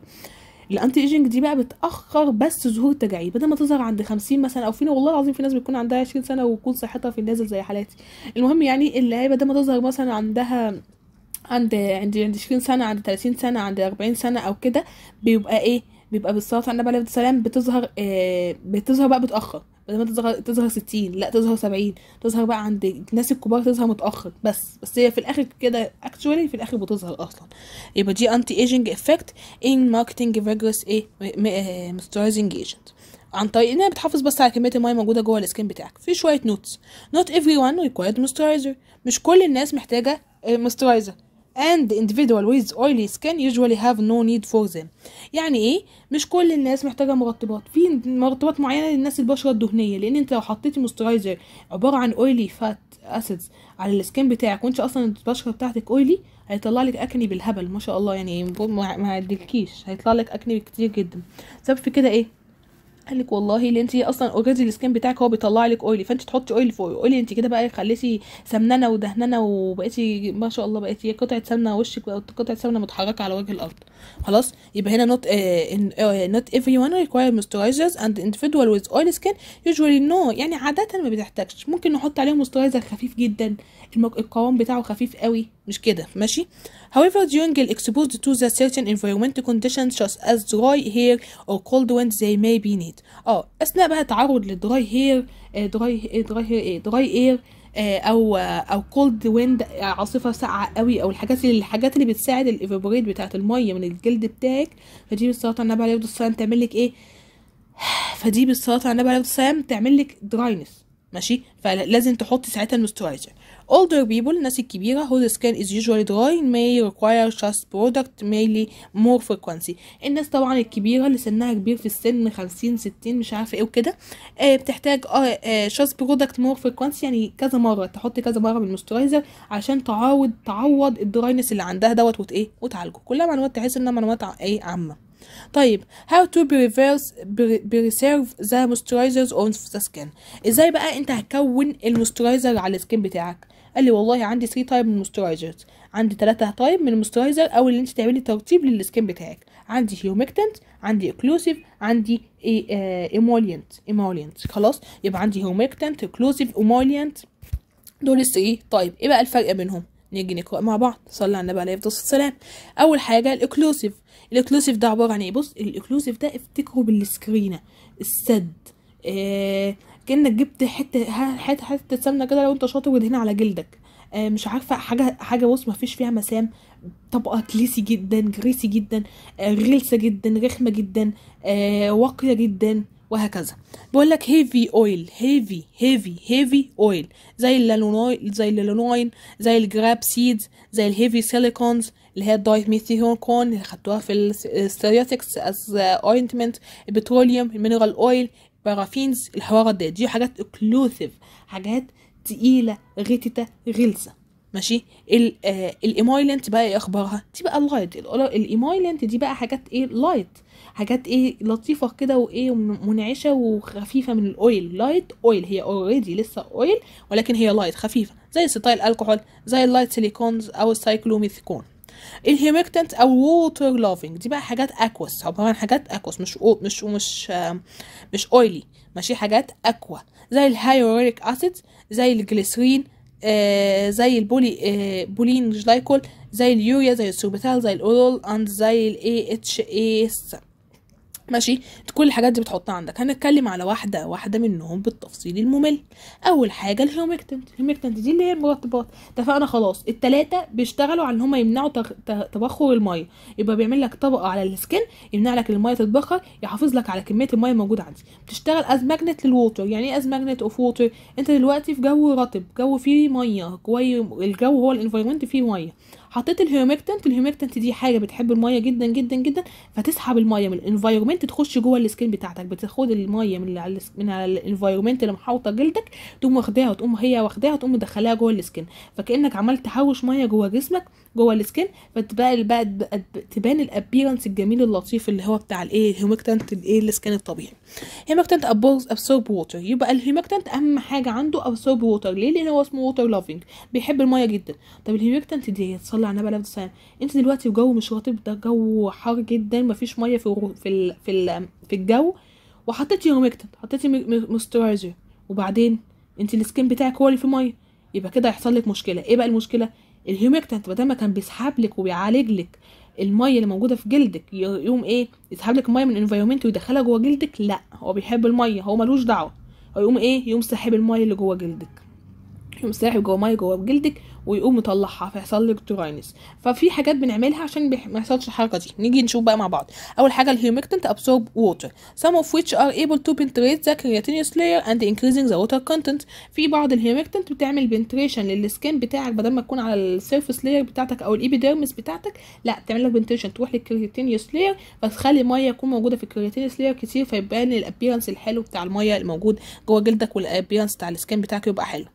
الانتي ايجنج دي بقى بتاخر بس ظهور التجاعيد بدل ما تظهر عند 50 مثلا او فين والله العظيم في ناس بتكون عندها 20 سنه وتكون صحتها في النازل زي حالاتي المهم يعني اللي هي بدل ما تظهر مثلا عندها عند عند عند 20 سنه عند 30 سنه عند 40 سنه او كده بيبقى ايه بيبقى بالصلاه على النبي عليه الصلاه السلام بتظهر آه بتظهر بقى بتاخر بدل ما تظهر تظهر 60 لا تظهر 70 تظهر بقى عند الناس الكبار تظهر متاخر بس بس هي في الاخر كده اكشوالي في الاخر بتظهر اصلا يبقى دي انتي ايجنج افكت ان ماركتنج فيجرس ايه مسترايزنج ايجنت عن طريق انها بتحافظ بس على كميه الميه موجوده جوه السكين بتاعك في شويه نوتس not everyone required moisturizer مش كل الناس محتاجه آه، moisturizer and the individual with oily skin usually have no need for them يعني ايه مش كل الناس محتاجه مرطبات في مرطبات معينه للناس البشره الدهنيه لان انت لو حطيتي موسترايزر عباره عن oily فات اسيدز على السكين بتاعك وانت اصلا البشره بتاعتك اويلي هيطلع لك اكني بالهبل ما شاء الله يعني ما هدلكيش هيطلع لك اكني كتير جدا سبب في كده ايه قال لك والله اللي انت اصلا اوريدي السكين بتاعك هو بيطلع لك اويلي فانت تحطي اويل فوق اويلي انت كده بقى خليتي سمنانه ودهننه وبقيتي ما شاء الله بقيتي قطعه سمنه وشك بقى قطعه سمنه متحركه على وجه الارض خلاص يبقى هنا not نوت آه، ايفري آه، everyone require moisturizers and individual with oily skin usually no يعني عاده ما بتحتاجش ممكن نحط عليهم موسترايزر خفيف جدا المك... القوام بتاعه خفيف قوي مش كده ماشي however during the exposed to the certain environment conditions such as dry hair or cold wind they may be need اه اثناء بقى تعرض للدراي هير دراي دراي هير ايه دراي اير او او كولد ويند آه، عاصفه ساقعه قوي او الحاجات اللي الحاجات اللي بتساعد الايفابوريت بتاعه الميه من الجلد بتاعك فدي بالصلاه على النبي عليه الصلاه والسلام تعمل لك ايه فدي بالصلاه على النبي عليه الصلاه والسلام تعمل لك دراينس ماشي فلازم تحطي ساعتها المستويزر Older people الناس الكبيرة whose skin is usually dry may require just product mainly more frequency الناس طبعا الكبيرة اللي سنها كبير في السن خمسين ستين مش عارفة ايه وكده آه بتحتاج آه, آه، just product more frequency يعني كذا مرة تحط كذا مرة من المسترايزر عشان تعوض تعوض الدراينس اللي عندها دوت وت ايه وتعالجه كلها معلومات تحس انها معلومات ايه عامة طيب how to reverse preserve the moisturizers on the skin ازاي بقى انت هتكون الموسترايزر على السكين بتاعك قال لي والله عندي 3 تايب من المسترايزرز عندي 3 تايب من المسترايزر او اللي انت تعملي ترتيب للسكين بتاعك عندي هيومكتنت عندي اكلوسيف عندي ايمولينت ايمولينت آه، خلاص يبقى عندي هيومكتنت اكلوسيف ايمولينت دول ال 3 طيب ايه بقى الفرق بينهم نيجي نقرا مع بعض صلي على النبي عليه الصلاه والسلام اول حاجه الاكلوسيف الاكلوسيف ده عباره عن ايه بص الاكلوسيف ده افتكره بالسكرينه السد آه كانك جبت حته حته حته سمنه كده لو انت شاطر ودهن على جلدك آه، مش عارفه حاجه حاجه بص ما فيش فيها مسام طبقه كليسي جدا جريسي جدا آه، غلسه جدا رخمه جدا آه، واقيه جدا وهكذا بقول لك هيفي اويل هيفي هيفي هيفي اويل زي اللالونوين زي اللالونوين زي الجراب سيدز زي الهيفي سيليكونز اللي هي الدايت كون اللي خدتوها في الستيريوتكس از اوينتمنت البتروليوم المينرال اويل بارافينز الحوارات ديت دي حاجات اكلوثيف حاجات تقيله غتته غلسه ماشي الايمويلنت آه، بقى ايه اخبارها دي بقى اللايت الايمويلنت آه، دي بقى حاجات ايه لايت حاجات ايه لطيفه كده وايه منعشه وخفيفه من الاويل لايت اويل هي اوريدي لسه اويل ولكن هي لايت خفيفه زي ستايل الكحول زي اللايت سيليكونز او السايكلوميثيكون الهيميكتنت او ووتر loving دي بقى حاجات اكوس عباره عن حاجات اكوس مش أو مش مش مش اويلي ماشي حاجات اكوا زي الهايوريك اسيد زي الجليسرين آه زي البولي آه بولين جلايكول زي اليوريا زي السوربيتال زي الاورال اند زي الاي اتش اي ماشي كل الحاجات دي بتحطها عندك هنتكلم على واحده واحده منهم بالتفصيل الممل اول حاجه الهيومكتنت الهيومكتنت دي اللي هي المرطبات اتفقنا خلاص التلاته بيشتغلوا على ان هم يمنعوا تبخر الميه يبقى بيعمل لك طبقه على السكن يمنع لك الميه تتبخر يحافظ لك على كميه الميه الموجوده عندي بتشتغل از ماجنت للووتر يعني ايه از ماجنت اوف ووتر انت دلوقتي في جو رطب جو فيه ميه الجو هو الانفايرمنت فيه ميه حطيت الهيومكتنت الهيومكتنت دي حاجه بتحب الميه جدا جدا جدا فتسحب الميه من الانفايرمنت تخش جوه السكين بتاعتك بتاخد الميه من على من على الانفايرمنت اللي محاوطه جلدك تقوم واخداها وتقوم هي واخداها وتقوم مدخلاها جوه السكين فكانك عملت تحوش ميه جوه جسمك جوه السكين فتبقى بقى تبان الابيرنس الجميل اللطيف اللي هو بتاع الايه الهيومكتنت الايه السكين الطبيعي هيماكتنت ابسورب ووتر يبقى الهيماكتنت اهم حاجه عنده ابسورب ووتر ليه لان هو اسمه ووتر لافينج بيحب الميه جدا طب الهيماكتنت دي صلي على النبي عليه الصلاه انت دلوقتي في جو مش رطب ده جو حار جدا مفيش ميه في في ال في, ال في الجو وحطيتي هيماكتنت حطيتي موسترايزر وبعدين انت السكين بتاعك هو اللي في ميه يبقى كده هيحصل لك مشكله ايه بقى المشكله الهيومكتنت ما دام كان بيسحب لك وبيعالج لك الميه اللي موجوده في جلدك يقوم ايه يسحب لك الميه من الانفايرمنت ويدخلها جوه جلدك لا هو بيحب الميه هو ملوش دعوه هيقوم ايه يقوم ساحب الميه اللي جوه جلدك الريح مستريح جوه ميه جوه جلدك ويقوم مطلعها فيحصل لك تراينس ففي حاجات بنعملها عشان ما يحصلش الحركه دي نيجي نشوف بقى مع بعض اول حاجه الهيومكتنت ابسورب ووتر some of which are able to penetrate the keratinous layer and increasing the water content في بعض الهيومكتنت بتعمل بنتريشن للسكين بتاعك بدل ما تكون على السيرفس لاير بتاعتك او الايبيديرمس بتاعتك لا تعمل لك بنتريشن تروح للكرياتينيوس لاير فتخلي ميه تكون موجوده في الكرياتينيوس لاير كتير فيبان الابيرنس الحلو بتاع الميه الموجود جوه جلدك والابيرنس بتاع السكين بتاعك يبقى حلو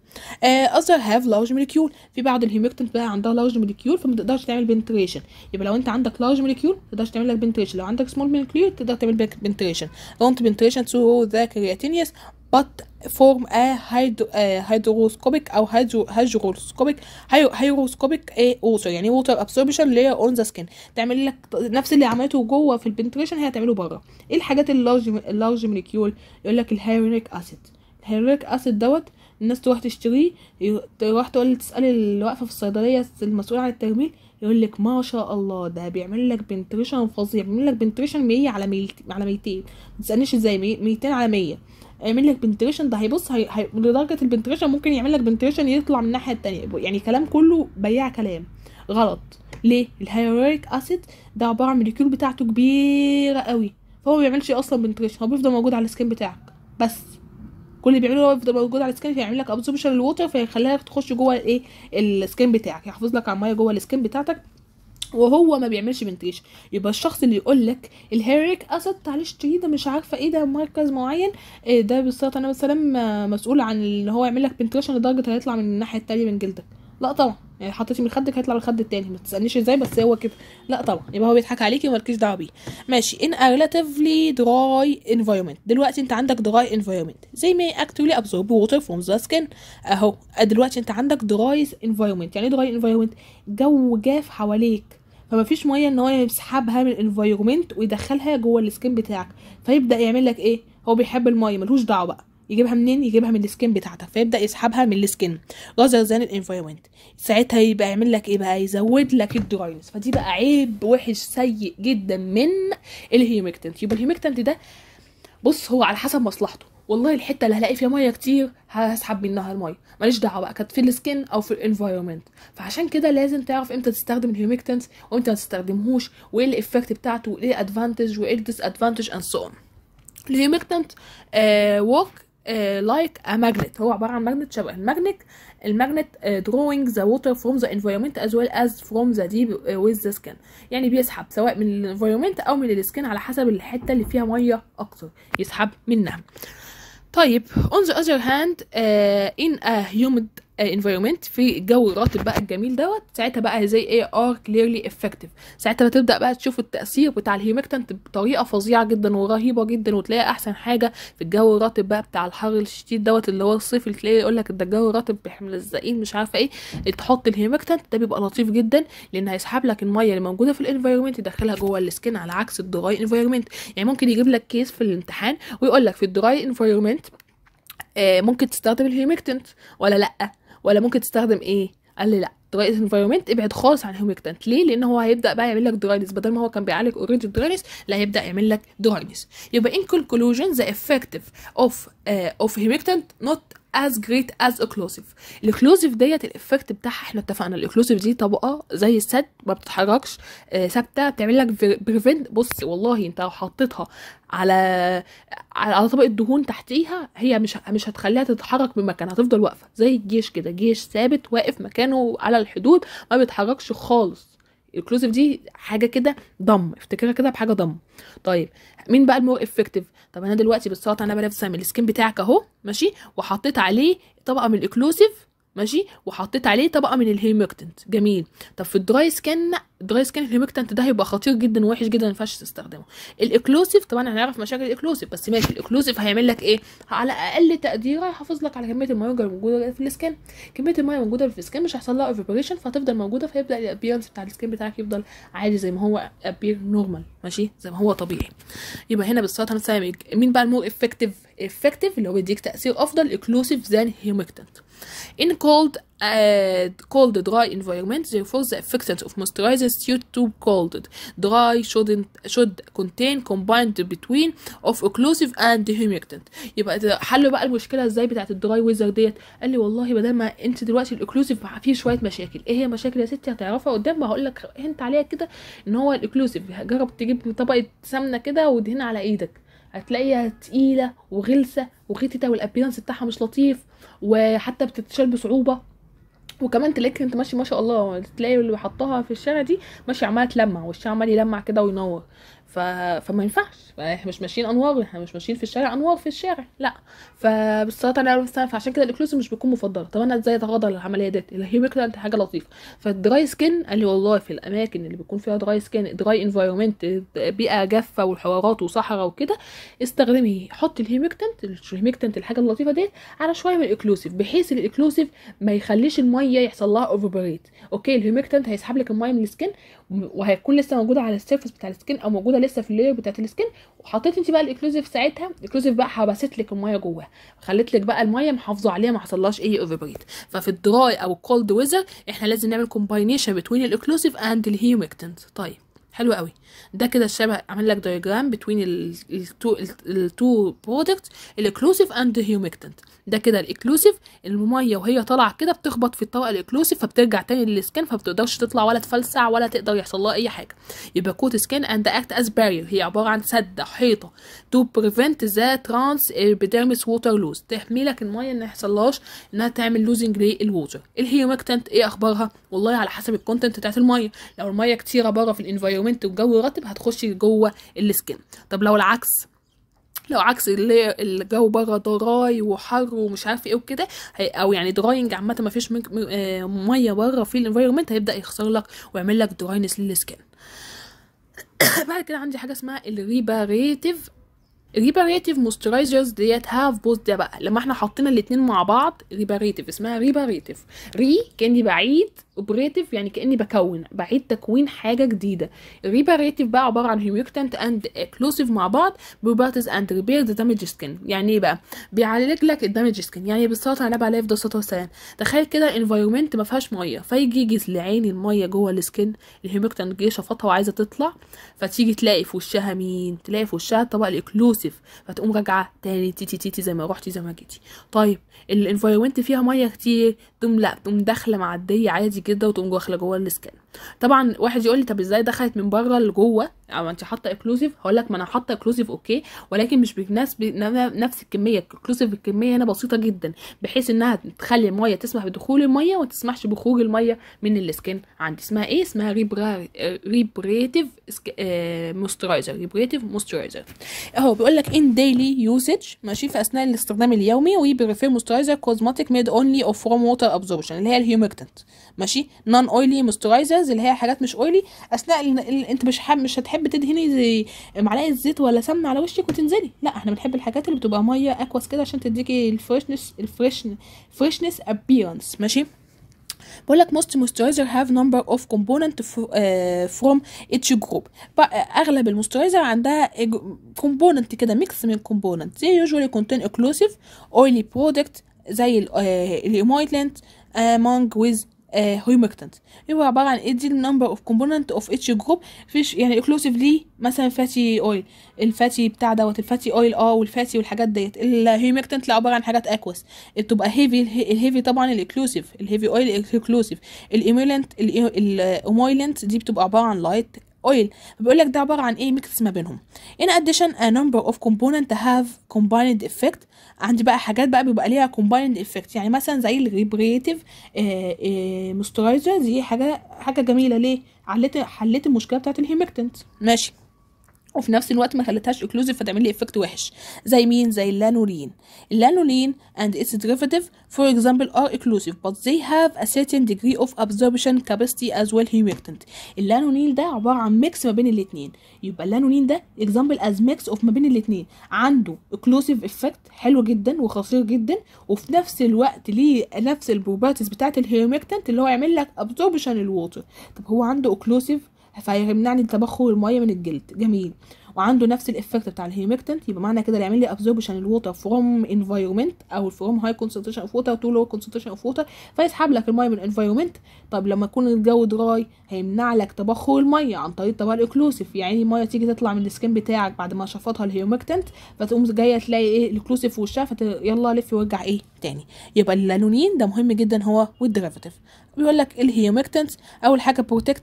اذر هاف لارج موليكيول في بعض الهيميكتنت بقى عندها لارج موليكيول فما تقدرش تعمل بنتريشن يبقى لو انت عندك لارج موليكيول ما تقدرش تعمل لك بنتريشن لو عندك سمول موليكيول تقدر تعمل بنتريشن دونت بنتريشن تو ذا كرياتينيس بات فورم ا هيدرو uh, او او هيدروسكوبيك هيدروسكوبيك ايه ulcer يعني ووتر ابسوربشن لير اون ذا سكين تعمل لك نفس اللي عملته جوه في البنتريشن هي هتعمله بره ايه الحاجات اللارج اللارج موليكيول يقول لك الهيرونيك اسيد الهيرونيك اسيد دوت الناس تروح تشتريه تروح تقول تسالي اللي واقفه في الصيدليه المسؤول عن التجميل يقول لك ما شاء الله ده بيعمل لك بنتريشن فظيع بيعمل لك بنتريشن 100 على على 200 ما تسالنيش ازاي 200 على 100 يعمل لك بنتريشن ده هيبص هي... هي... لدرجه البنتريشن ممكن يعمل لك بنتريشن يطلع من الناحيه التانية يعني كلام كله بياع كلام غلط ليه الهيروريك اسيد ده عباره عن الموليكيول بتاعته كبيره قوي فهو ما بيعملش اصلا بنتريشن هو بيفضل موجود على السكين بتاعك بس كل اللي بيعمله هو يفضل موجود على السكان فيعمل لك ابزوربشن للووتر فيخليها تخش جوه الايه السكان بتاعك يحفظ لك على الميه جوه السكان بتاعتك وهو ما بيعملش بنتريشن يبقى الشخص اللي يقول لك الهيريك اسد معلش ده مش عارفه ايه ده مركز معين إيه ده انا مثلا مسؤول عن ان هو يعمل لك بنتريشن لدرجه هيطلع من الناحيه التانيه من جلدك لا طبعا يعني حطيتي من خدك هيطلع الخد التاني ما تسالنيش ازاي بس هو كده لا طبعا يبقى هو بيضحك عليكي ومالكيش دعوه بيه ماشي in a relatively dry environment دلوقتي انت عندك dry environment they may actually absorb water from the skin اهو دلوقتي انت عندك dry environment يعني إيه dry environment جو جاف حواليك فما فيش ميه ان هو يسحبها من الانفايرمنت ويدخلها جوه السكن بتاعك فيبدا يعمل لك ايه هو بيحب الميه ملوش دعوه بقى يجيبها منين يجيبها من السكين بتاعتك فيبدا يسحبها من السكين جزر زان الانفايرمنت ساعتها يبقى يعمل لك ايه بقى يزود لك الدراينس فدي بقى عيب وحش سيء جدا من الهيومكتنت يبقى الهيومكتنت ده بص هو على حسب مصلحته والله الحته اللي هلاقي فيها ميه كتير هسحب منها الميه ماليش دعوه بقى كانت في السكن او في الانفايرمنت فعشان كده لازم تعرف امتى تستخدم الهيومكتنت وامتى ما تستخدمهوش وايه الايفكت بتاعته وايه الادفانتج وايه الديس ادفانتج اند سو اون الهيومكتنت ورك لايك ا ماجنت هو عباره عن ماجنت شبه الماجنت الماجنت دروينج ذا ووتر فروم ذا انفايرمنت از ويل از فروم ذا ديب ويز ذا سكن يعني بيسحب سواء من الانفايرمنت او من السكن على حسب الحته اللي فيها ميه اكتر يسحب منها طيب on the other hand uh, in a humid انفايرمنت في الجو الراتب بقى الجميل دوت ساعتها بقى زي اي ار كليرلي افكتيف ساعتها بتبدا بقى تشوف التاثير بتاع الهيومكتنت بطريقه فظيعه جدا ورهيبه جدا وتلاقي احسن حاجه في الجو الراتب بقى بتاع الحر الشديد دوت اللي هو الصيف اللي تلاقيه يقول لك ده الجو الراتب احنا ملزقين مش عارفه ايه تحط الهيومكتنت ده بيبقى لطيف جدا لان هيسحب لك الميه اللي موجوده في الانفايرمنت يدخلها جوه السكين على عكس الدراي انفايرمنت يعني ممكن يجيب لك كيس في الامتحان ويقول لك في الدراي انفايرمنت آه، ممكن تستخدم الهيومكتنت ولا لا ولا ممكن تستخدم ايه قال لي لا دلوقتي انفايرمنت ابعد خالص عن هيوميكتانت ليه لان هو هيبدا بقى يعمل لك دراينس بدل ما هو كان بيعالج اوريدي دراينس لا هيبدا يعمل لك دراينس يبقى ان كونكلوجن ذا افكتيف اوف اوف هيوميكتانت نوت as great as occlusive الاكلوزيف ديت الايفكت بتاعها احنا اتفقنا الاكلوزيف دي طبقه زي السد ما بتتحركش آه، ثابته بتعمل لك بريفنت بص والله انت لو حطيتها على على طبقه دهون تحتيها هي مش مش هتخليها تتحرك من مكانها هتفضل واقفه زي الجيش كده جيش ثابت واقف مكانه على الحدود ما بيتحركش خالص الكلوزيف دي حاجه كده ضم افتكرها كده بحاجه ضم طيب مين بقى المور افكتيف طب انا دلوقتي بالسلطه انا برسم السكين بتاعك اهو ماشي وحطيت عليه طبقه من الاكلوسيف ماشي وحطيت عليه طبقه من الهيمكتنت جميل طب في الدراي سكان الدراي سكان الهيمكتنت ده هيبقى خطير جدا وحش جدا ما ينفعش تستخدمه الاكلوسيف طبعا هنعرف مشاكل الاكلوسيف بس ماشي الاكلوسيف هيعمل لك ايه على اقل تقدير هيحافظ لك على كميه الميه الموجوده في السكان كميه الميه الموجوده في السكان مش هيحصل لها ايفابوريشن فهتفضل موجوده فيبدا الابيرنس بتاع السكان بتاعك يفضل عادي زي ما هو ابير نورمال ماشي زي ما هو طبيعي يبقى هنا بالصوت هنسمي مين بقى المور افكتيف effective اللي هو بيديك تأثير أفضل inclusive than humectant in cold uh, cold dry environment therefore the effectants of moisturizers due to cold dry shouldn't should contain combined between of occlusive and humectant يبقى حلوا بقى المشكله ازاي بتاعه الدراي ويزر ديت قال لي والله بدل ما انت دلوقتي الاوكلوسيف فيه شويه مشاكل ايه هي مشاكل يا ستي هتعرفها قدام هقول لك انت عليها كده ان هو الاوكلوسيف جرب تجيب طبقه سمنه كده ودهنها على ايدك هتلاقيها تقيله وغلسه وغتته والابيرانس بتاعها مش لطيف وحتى بتتشال بصعوبه وكمان تلاقيك انت ماشي ما شاء الله تلاقي اللي حطها في الشارع دي ماشي عماله تلمع وشها عمال يلمع كده وينور فما ينفعش يعني احنا مش ماشيين انوار احنا مش ماشيين في الشارع انوار في الشارع لا فبالصلاه على النبي فعشان كده الاكلوسيف مش بيكون مفضله طب انا ازاي اتغاضى العمليه ديت الهيميكلا انت حاجه لطيفه فالدراي سكين قال لي والله في الاماكن اللي بيكون فيها دراي سكين دراي انفايرمنت بيئه جافه والحوارات وصحراء وكده استخدمي حطي الهيميكتنت الهيميكتنت الحاجه اللطيفه ديت على شويه من الاكلوسيف بحيث الاكلوسيف ما يخليش الميه يحصل لها بريت اوكي الهيميكتنت هيسحب لك الميه من السكين وهتكون لسه موجوده على السيرفس بتاع السكين او موجوده لسه في اللاير بتاعه السكين وحطيت انت بقى الاكلوزيف ساعتها الاكلوزيف بقى حبست لك الميه جواها خلت لك بقى الميه محافظه عليها ما حصلهاش اي ايفابريت ففي الدراي او الكولد ويزر احنا لازم نعمل كومباينيشن بتوين الاكلوزيف اند الهيومكتنت طيب حلو قوي ده كده شبه عمل لك دايجرام بتوين التو التو برودكت الاكلوزيف اند هيومكتنت ده كده الاكلوسيف الميه وهي طالعه كده بتخبط في الطبقه الاكلوسيف فبترجع تاني للسكن فبتقدرش تطلع ولا تفلسع ولا تقدر يحصل لها اي حاجه يبقى كوت سكن اند اكت از بارير هي عباره عن سد حيطه تو بريفنت ذا ترانس ايربيديرمس ووتر لوز تحمي لك الميه ان يحصلهاش انها تعمل لوزنج للووتر الهيومكتنت ايه اخبارها والله على حسب الكونتنت بتاعت الميه لو الميه كتيره بره في الانفايرمنت والجو رطب هتخش جوه السكن طب لو العكس لو عكس اللي الجو بره دراي وحر ومش عارف ايه وكده او يعني دراينج عامه ما فيش آه، ميه بره في الانفايرمنت هيبدا يخسر لك ويعمل لك دراينس للسكن بعد كده عندي حاجه اسمها الريباريتيف ريباريتيف موسترايزرز ديت هاف بوز ده بقى لما احنا حطينا الاتنين مع بعض ريباريتيف اسمها ريباريتيف ري كاني بعيد اوبريتيف يعني كاني بكون بعيد تكوين حاجه جديده الريباريتيف بقى عباره عن هيوكتنت اند اكلوسيف مع بعض بروباتيز اند ريبير ذا دامج سكين يعني ايه بقى بيعالج لك الدامج سكين يعني بالصلاه على النبي عليه افضل الصلاه والسلام تخيل كده انفايرمنت ما فيهاش ميه فيجي يجي لعيني الميه جوه السكين الهيوكتنت جه شفطها وعايزه تطلع فتيجي تلاقي في وشها مين تلاقي في وشها الطبق الاكلوسيف فتقوم راجعه تاني تي تي تي, تي زي ما رحتي زي ما جيتي طيب الانفايرمنت فيها ميه كتير تقوم لا تقوم داخله معديه عادي كده وتقوم واخلة جوه الاسكان طبعا واحد يقول لي طب ازاي دخلت من بره لجوه او انت حاطه اكلوزيف هقول لك ما انا حاطه اكلوزيف اوكي ولكن مش بنفس نفس الكميه اكلوزيف الكميه هنا بسيطه جدا بحيث انها تخلي الميه تسمح بدخول الميه وما تسمحش بخروج الميه من السكين عندي اسمها ايه اسمها ريبرا... ريبريتيف موسترايزر ريبريتيف موسترايزر اهو بيقول لك ان ديلي يوسج ماشي في اثناء الاستخدام اليومي وي بريفير موسترايزر كوزماتيك ميد اونلي اوف فروم ووتر ابزوربشن اللي هي الهيومكتنت ماشي نون اويلي موسترايزر اويلز اللي هي حاجات مش اويلي اثناء ال... انت مش حب... مش هتحب تدهني زي معلقه زيت ولا سمنه على وشك وتنزلي لا احنا بنحب الحاجات اللي بتبقى ميه اكواس كده عشان تديكي الفريشنس الفريشنس ابيرنس ماشي بقول لك most moisturizer have number of component آه، from each group اغلب الموسترايزر عندها component كده ميكس من component they usually contain occlusive oily product زي آه، الايمويلنت among آه، with هيومكتنت آه، اللي هو عباره عن ايه دي النمبر اوف كومبوننت اوف اتش جروب فيش يعني اكلوسيفلي مثلا فاتي اويل الفاتي بتاع دوت الفاتي اويل اه والفاتي والحاجات ديت الهيومكتنت لا عباره عن حاجات اكوس بتبقى هيفي الهيفي طبعا الاكلوسيف الهيفي اويل الاكلوسيف الايميلنت الايميلنت دي بتبقى عباره عن لايت اويل بيقول لك ده عباره عن ايه ميكس ما بينهم in addition a number of كومبوننت have combined effect عندي بقى حاجات بقى بيبقى ليها combined effect يعني مثلا زي الريبريتيف مسترايزر آه، آه، دي حاجه حاجه جميله ليه حلت حلت المشكله بتاعت الهيمكتنت ماشي وفي نفس الوقت ما خلتهاش اكلوزيف فتعمل لي افكت وحش زي مين زي اللانولين اللانولين and its derivative for example are اكلوزيف but they have a certain degree of absorption capacity as well humectant اللانولين ده عبارة عن ميكس ما بين الاتنين يبقى اللانولين ده example as mix of ما بين الاتنين عنده اكلوزيف افكت حلو جدا وخطير جدا وفي نفس الوقت ليه نفس البروبرتيز بتاعة الهيومكتنت اللي هو يعمل لك absorption الووتر طب هو عنده اكلوزيف فهيمنعني تبخر الميه من الجلد جميل وعنده نفس الافكت بتاع الهيمكتنت يبقى معنى كده يعمل لي ابزوربشن الووتر فروم انفايرمنت او فروم هاي كونسنتريشن اوف ووتر تو لو كونسنتريشن اوف ووتر فيسحب لك الميه من الانفايرمنت طب لما يكون الجو دراي هيمنع لك تبخر الميه عن طريق طبعا الاكلوسيف يعني الميه تيجي تطلع من السكين بتاعك بعد ما شفطها الهيومكتنت فتقوم جايه تلاقي ايه الاكلوسيف في وشها يلا لف وارجع ايه التاني يبقى اللانونين ده مهم جدا هو والديريفاتيف بيقول لك إيه الهيوميكتنت اول حاجه بروتكت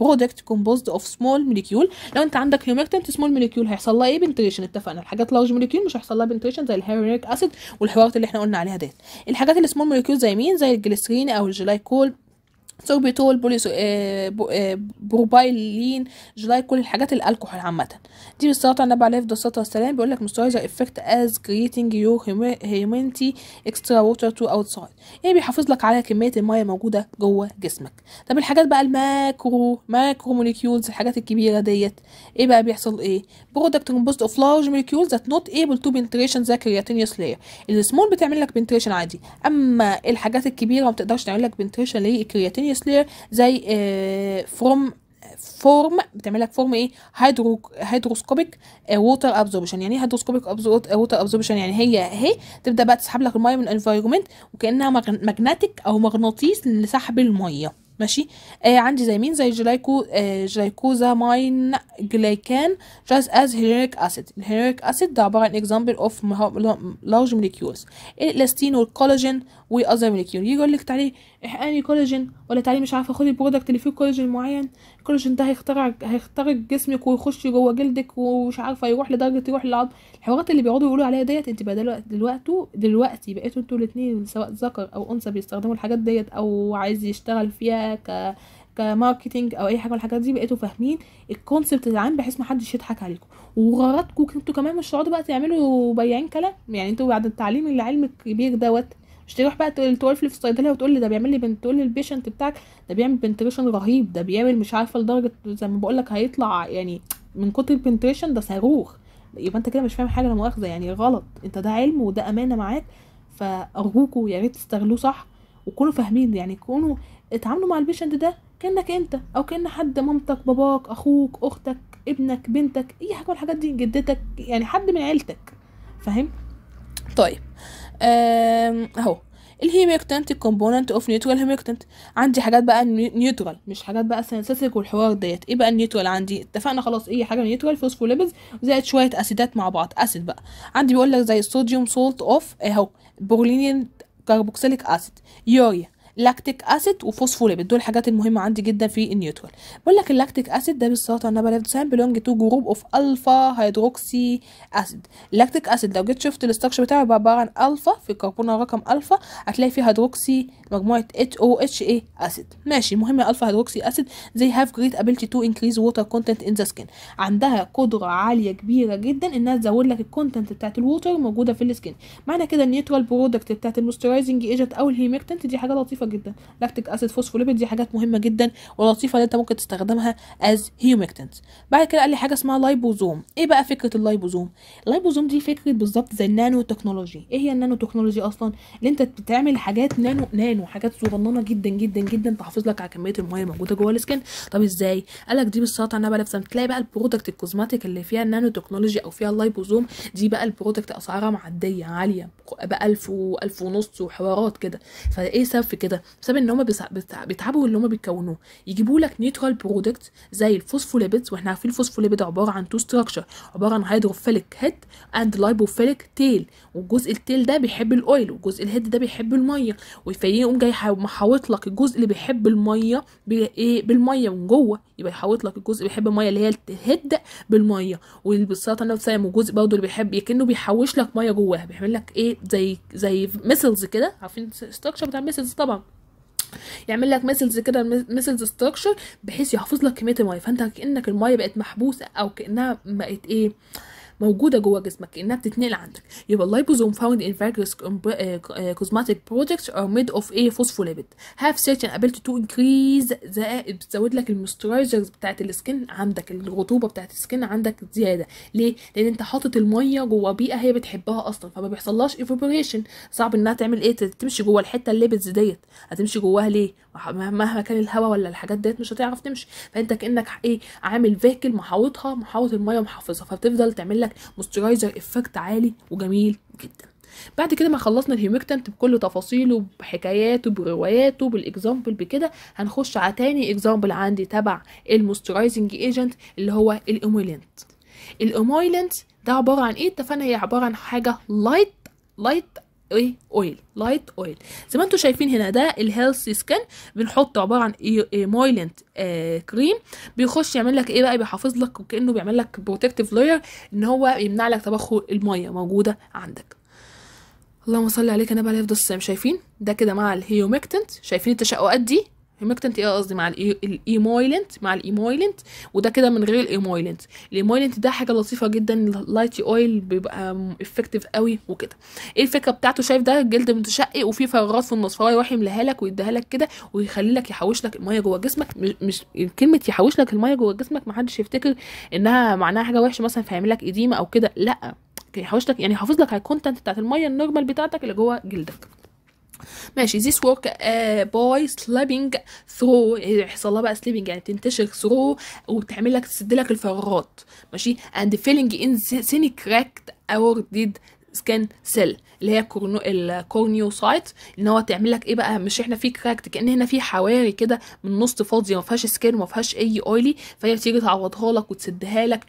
برودكت كومبوزد اوف سمول موليكيول لو انت عندك هيوميكتنت سمول موليكيول هيحصل لها ايه بنتريشن اتفقنا الحاجات لارج موليكيول مش هيحصل لها بنتريشن زي الهيرونيك اسيد والحوارات اللي احنا قلنا عليها ديت الحاجات اللي سمول موليكيول زي مين زي الجليسرين او الجلايكول سوربيتول بوليس آه، آه، بروبايلين جلاي كل الحاجات الالكحول عامه دي على النبي عليه الصلاه والسلام بيقول لك مستويزر افكت از كريتنج يور هيمنتي اكسترا ووتر تو سايد يعني بيحافظ لك على كميه الميه موجوده جوه جسمك طب الحاجات بقى الماكرو ماكرو موليكيولز الحاجات الكبيره ديت ايه بقى بيحصل ايه برودكت كومبوست اوف لارج موليكيولز ذات نوت ايبل تو بنتريشن ذا كرياتينيوس لاير السمول بتعمل لك بنتريشن عادي اما الحاجات الكبيره ما بتقدرش تعمل لك بنتريشن ليه الكرياتينيوس كريسلر زي فروم فورم بتعمل لك فورم ايه هيدرو هيدروسكوبيك ووتر ابزوربشن يعني ايه هيدروسكوبيك ووتر ابزوربشن يعني هي اهي تبدا بقى تسحب لك الميه من الانفايرمنت وكانها مغناطيك او مغناطيس لسحب الميه ماشي آه عندي زي مين زي جلايكو آه جلايكوزا ماين جلايكان جاز از هيريك اسيد الهيريك اسيد ده عبارة عن اكزامبل اوف لارج molecules الاستين والكولاجين وأذر molecule يجي يقول لك تعالي احقني كولاجين ولا تعالي مش عارفة خدي البرودكت اللي فيه كولاجين معين الكولاجين ده هيخترع هيخترق جسمك ويخش جوه جلدك ومش عارفه يروح لدرجه يروح للعظم الحوارات اللي بيقعدوا يقولوا عليها ديت انت بقى دلوقتي دلوقتي, دلوقتي بقيتوا انتوا الاثنين سواء ذكر او انثى بيستخدموا الحاجات ديت او عايز يشتغل فيها ك كماركتينج او اي حاجه من الحاجات دي بقيتوا فاهمين الكونسبت العام بحيث ما حدش يضحك عليكم وغرضكم انتوا كمان مش تقعدوا بقى تعملوا بياعين كلام يعني انتوا بعد التعليم العلمي الكبير دوت مش تروح بقى تولف لي في الصيدليه وتقول لي ده بيعمل لي بنت تقول لي بتاعك ده بيعمل بنتريشن رهيب ده بيعمل مش عارفه لدرجه زي ما بقول لك هيطلع يعني من كتر البنتريشن ده صاروخ يبقى انت كده مش فاهم حاجه لا مؤاخذه يعني غلط انت ده علم وده امانه معاك فارجوكوا يا ريت تستغلوه صح وكونوا فاهمين يعني كونوا اتعاملوا مع البيشنت ده كانك انت او كان حد مامتك باباك اخوك اختك ابنك بنتك اي حاجه من الحاجات دي جدتك يعني حد من عيلتك فاهم طيب اهو الهيميكتنت كومبوننت اوف نيوترال هيميكتنت عندي حاجات بقى نيوترال مش حاجات بقى سينسيسك والحوار ديت ايه بقى النيوترال عندي اتفقنا خلاص اي حاجه نيوترال فوسفوليبيدز زائد شويه اسيدات مع بعض اسيد بقى عندي بيقول لك زي الصوديوم سولت اوف اهو بورلينين كربوكسيليك اسيد يوريا لاكتيك اسيد وفوسفوليبيد دول الحاجات المهمه عندي جدا في النيوترال بقول لك اللاكتيك اسيد ده بالسلطه النبلسان بيلونج تو جروب اوف الفا هيدروكسي اسيد اللاكتيك اسيد لو جيت شفت الاستراكشر بتاعه عباره عن الفا في كربونه رقم الفا هتلاقي فيه هيدروكسي مجموعه اتش او اتش اي اسيد ماشي مهم الفا هيدروكسي اسيد زي هاف جريت ابيلتي تو انكريز ووتر كونتنت ان ذا سكين عندها قدره عاليه كبيره جدا انها تزود لك الكونتنت بتاعت الووتر موجوده في السكين معنى كده النيوترال برودكت بتاعت المسترايزنج ايجنت او الهيميكتنت دي حاجه لطيفه لطيفه جدا لاكتيك اسيد فوسفوليبيد دي حاجات مهمه جدا ولطيفه اللي انت ممكن تستخدمها از هيومكتنت بعد كده قال لي حاجه اسمها لايبوزوم ايه بقى فكره اللايبوزوم اللايبوزوم دي فكره بالظبط زي النانو تكنولوجي ايه هي النانو تكنولوجي اصلا اللي انت بتعمل حاجات نانو نانو حاجات صغننه جدا جدا جدا تحافظ لك على كميه الميه الموجوده جوه السكن طب ازاي قال لك دي بالسلطه عنها بقى لفسه تلاقي بقى البرودكت الكوزماتيك اللي فيها النانو تكنولوجي او فيها اللايبوزوم دي بقى البرودكت اسعارها معديه عاليه بقى 1000 و1000 ونص وحوارات كده فايه سبب في كده كده بسبب ان هم بيتعبوا اللي هم بيكونوه يجيبوا لك نيوترال برودكت زي الفوسفوليبيدز واحنا عارفين الفوسفوليبيد عباره عن تو ستراكشر عباره عن هيدروفيليك هيد اند لايبوفيليك تيل والجزء التيل ده بيحب الاويل والجزء الهيد ده بيحب الميه ويقوم جاي محاوط لك الجزء اللي بيحب الميه ايه بالميه من جوه يبقى يحاوط لك الجزء اللي بيحب الميه اللي هي الهيد بالميه والبساطه نفسها والجزء برضه اللي بيحب كانه بيحوش لك ميه جواها بيعمل لك ايه زي زي ميسلز كده عارفين الستراكشر بتاع ميسلز طبعا يعمل لك ميسلز كده ميسلز ستراكشر بحيث يحفظ لك كميه الميه فانت كانك الميه بقت محبوسه او كانها بقت ايه موجوده جوه جسمك كانها بتتنقل عندك يبقى اللايبوزوم فاوند ان فاريوس كوزماتيك بروجكتس ار ميد اوف ايه فوسفوليبيد هاف سيرتن ابيلتي تو انكريز بتزود لك المسترايزرز بتاعت السكن عندك الرطوبه بتاعت السكن عندك زياده ليه لان انت حاطط الميه جوه بيئه هي بتحبها اصلا فما بيحصلهاش ايفابوريشن صعب انها تعمل ايه تمشي جوه الحته الليبتز ديت هتمشي جواها ليه مهما كان الهواء ولا الحاجات ديت مش هتعرف تمشي فانت كانك ايه عامل فيكل محاوطها محاوط الميه ومحافظها فبتفضل تعمل لك الحرق موسترايزر افكت عالي وجميل جدا بعد كده ما خلصنا الهيوميكتنت بكل تفاصيله بحكاياته برواياته بالاكزامبل بكده هنخش على تاني اكزامبل عندي تبع المسترايزنج ايجنت اللي هو الاميلنت الاميلنت ده عباره عن ايه اتفقنا هي عباره عن حاجه لايت لايت ايه اويل لايت اويل زي ما انتم شايفين هنا ده الهيلثي سكين بنحط عباره عن مويلنت ايه؟ ايه، آه كريم بيخش يعمل لك ايه بقى بيحافظ لك وكانه بيعمل لك بروتكتيف لاير ان هو يمنع لك تبخر الميه موجوده عندك اللهم صل عليك انا بقى الصيام شايفين ده كده مع الهيوميكتنت شايفين التشققات دي المكتنت ايه قصدي مع الايمويلنت مع الايمويلنت وده كده من غير الايمويلنت الايمويلنت ده حاجه لطيفه جدا اللايتي اويل بيبقى افكتيف قوي وكده ايه الفكره بتاعته شايف ده جلد متشقق وفيه فراغات في النص فهو يروح يملاها لك ويديها لك كده ويخلي لك يحوش لك الميه جوه جسمك مش كلمه يحوش لك الميه جوه جسمك محدش يفتكر انها معناها حاجه وحشه مثلا فيعمل لك اديمه او كده لا يحوش لك يعني يحافظ لك على الكونتنت بتاعت الميه النورمال بتاعتك اللي جوه جلدك ماشي this work a by sleeping through يحصل بقى sleeping يعني تنتشر through وتعمل لك تسد لك الفراغات ماشي and filling in cynic cracked or dead skin cell اللي هي كورنو الكورنيوسايت ان هو تعمل لك ايه بقى مش احنا في كراكت كان هنا في حواري كده من نص فاضيه ما فيهاش سكير ما فيهاش اي اويلي فهي بتيجي تعوضها لك وتسدها لك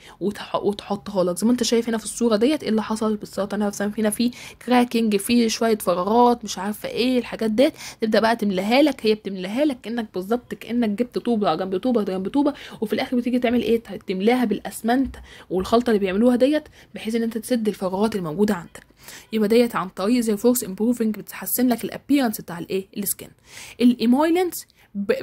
وتحطها لك زي ما انت شايف هنا في الصوره ديت ايه اللي حصل بالسرطان نفسها هنا في كراكنج في شويه فراغات مش عارفه ايه الحاجات ديت تبدا بقى تملاها لك هي بتملاها لك كانك بالظبط كانك جبت طوبه جنب طوبه جنب طوبه وفي الاخر بتيجي تعمل ايه تملاها بالاسمنت والخلطه اللي بيعملوها ديت بحيث ان انت تسد الفراغات الموجوده عندك يبقى ديت عن طريق زي فورس امبروفنج بتحسن لك الابيرنس بتاع الايه السكن الايمويلنت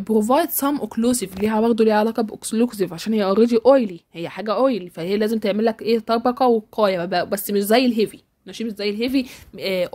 بروفايد سام اوكلوسيف ليها برضه ليها علاقه باوكسلوكسيف عشان هي اوريدي اويلي هي حاجه اويلي فهي لازم تعمل لك ايه طبقه وقايه بس مش زي الهيفي ماشي مش زي الهيفي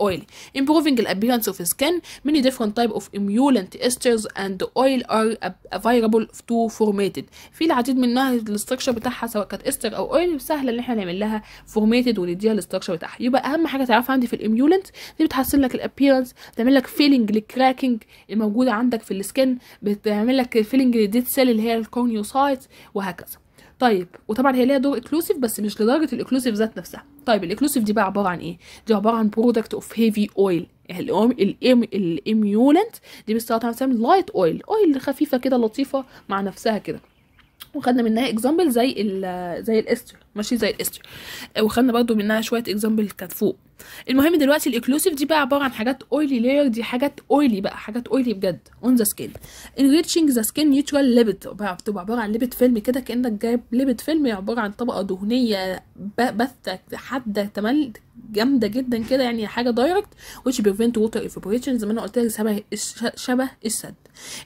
اويلي امبروفينج الابيرنس اوف سكن ميني ديفرنت تايب اوف اميولنت استرز اند اويل ار افايربل تو فورميتد في العديد منها الاستراكشر بتاعها سواء كانت استر او اويل سهله ان احنا نعمل لها فورميتد ونديها الاستراكشر بتاعها يبقى اهم حاجه تعرفها عندي في الاميولنت دي بتحسن لك الابيرنس بتعمل لك فيلنج للكراكنج الموجوده عندك في السكن بتعمل لك فيلنج للديت سيل اللي هي الكورنيوسايت وهكذا طيب وطبعا هي ليها دور اكلوسيف بس مش لدرجه الاكلوسيف ذات نفسها طيب الاكلوسيف دي بقى عباره عن ايه دي عباره عن برودكت اوف هيفي اويل الاميولنت دي بيستخدم تعمل لايت اويل اويل خفيفه كده لطيفه مع نفسها كده وخدنا منها اكزامبل زي ال زي الاستر ماشي زي الاستر وخدنا برضو منها شويه اكزامبل كانت فوق المهم دلوقتي الاكلوسيف دي بقى عباره عن حاجات اويلي لاير دي حاجات اويلي بقى حاجات اويلي بجد اون ذا سكين انريتشنج ذا سكين نيوترال ليبت بتبقى عباره عن ليبت فيلم كده كانك جايب ليبت فيلم عباره عن طبقه دهنيه باثه حاده تمل جامده جدا كده يعني حاجه دايركت which prevent water evaporation زي ما انا قلت لك شبه شبه السد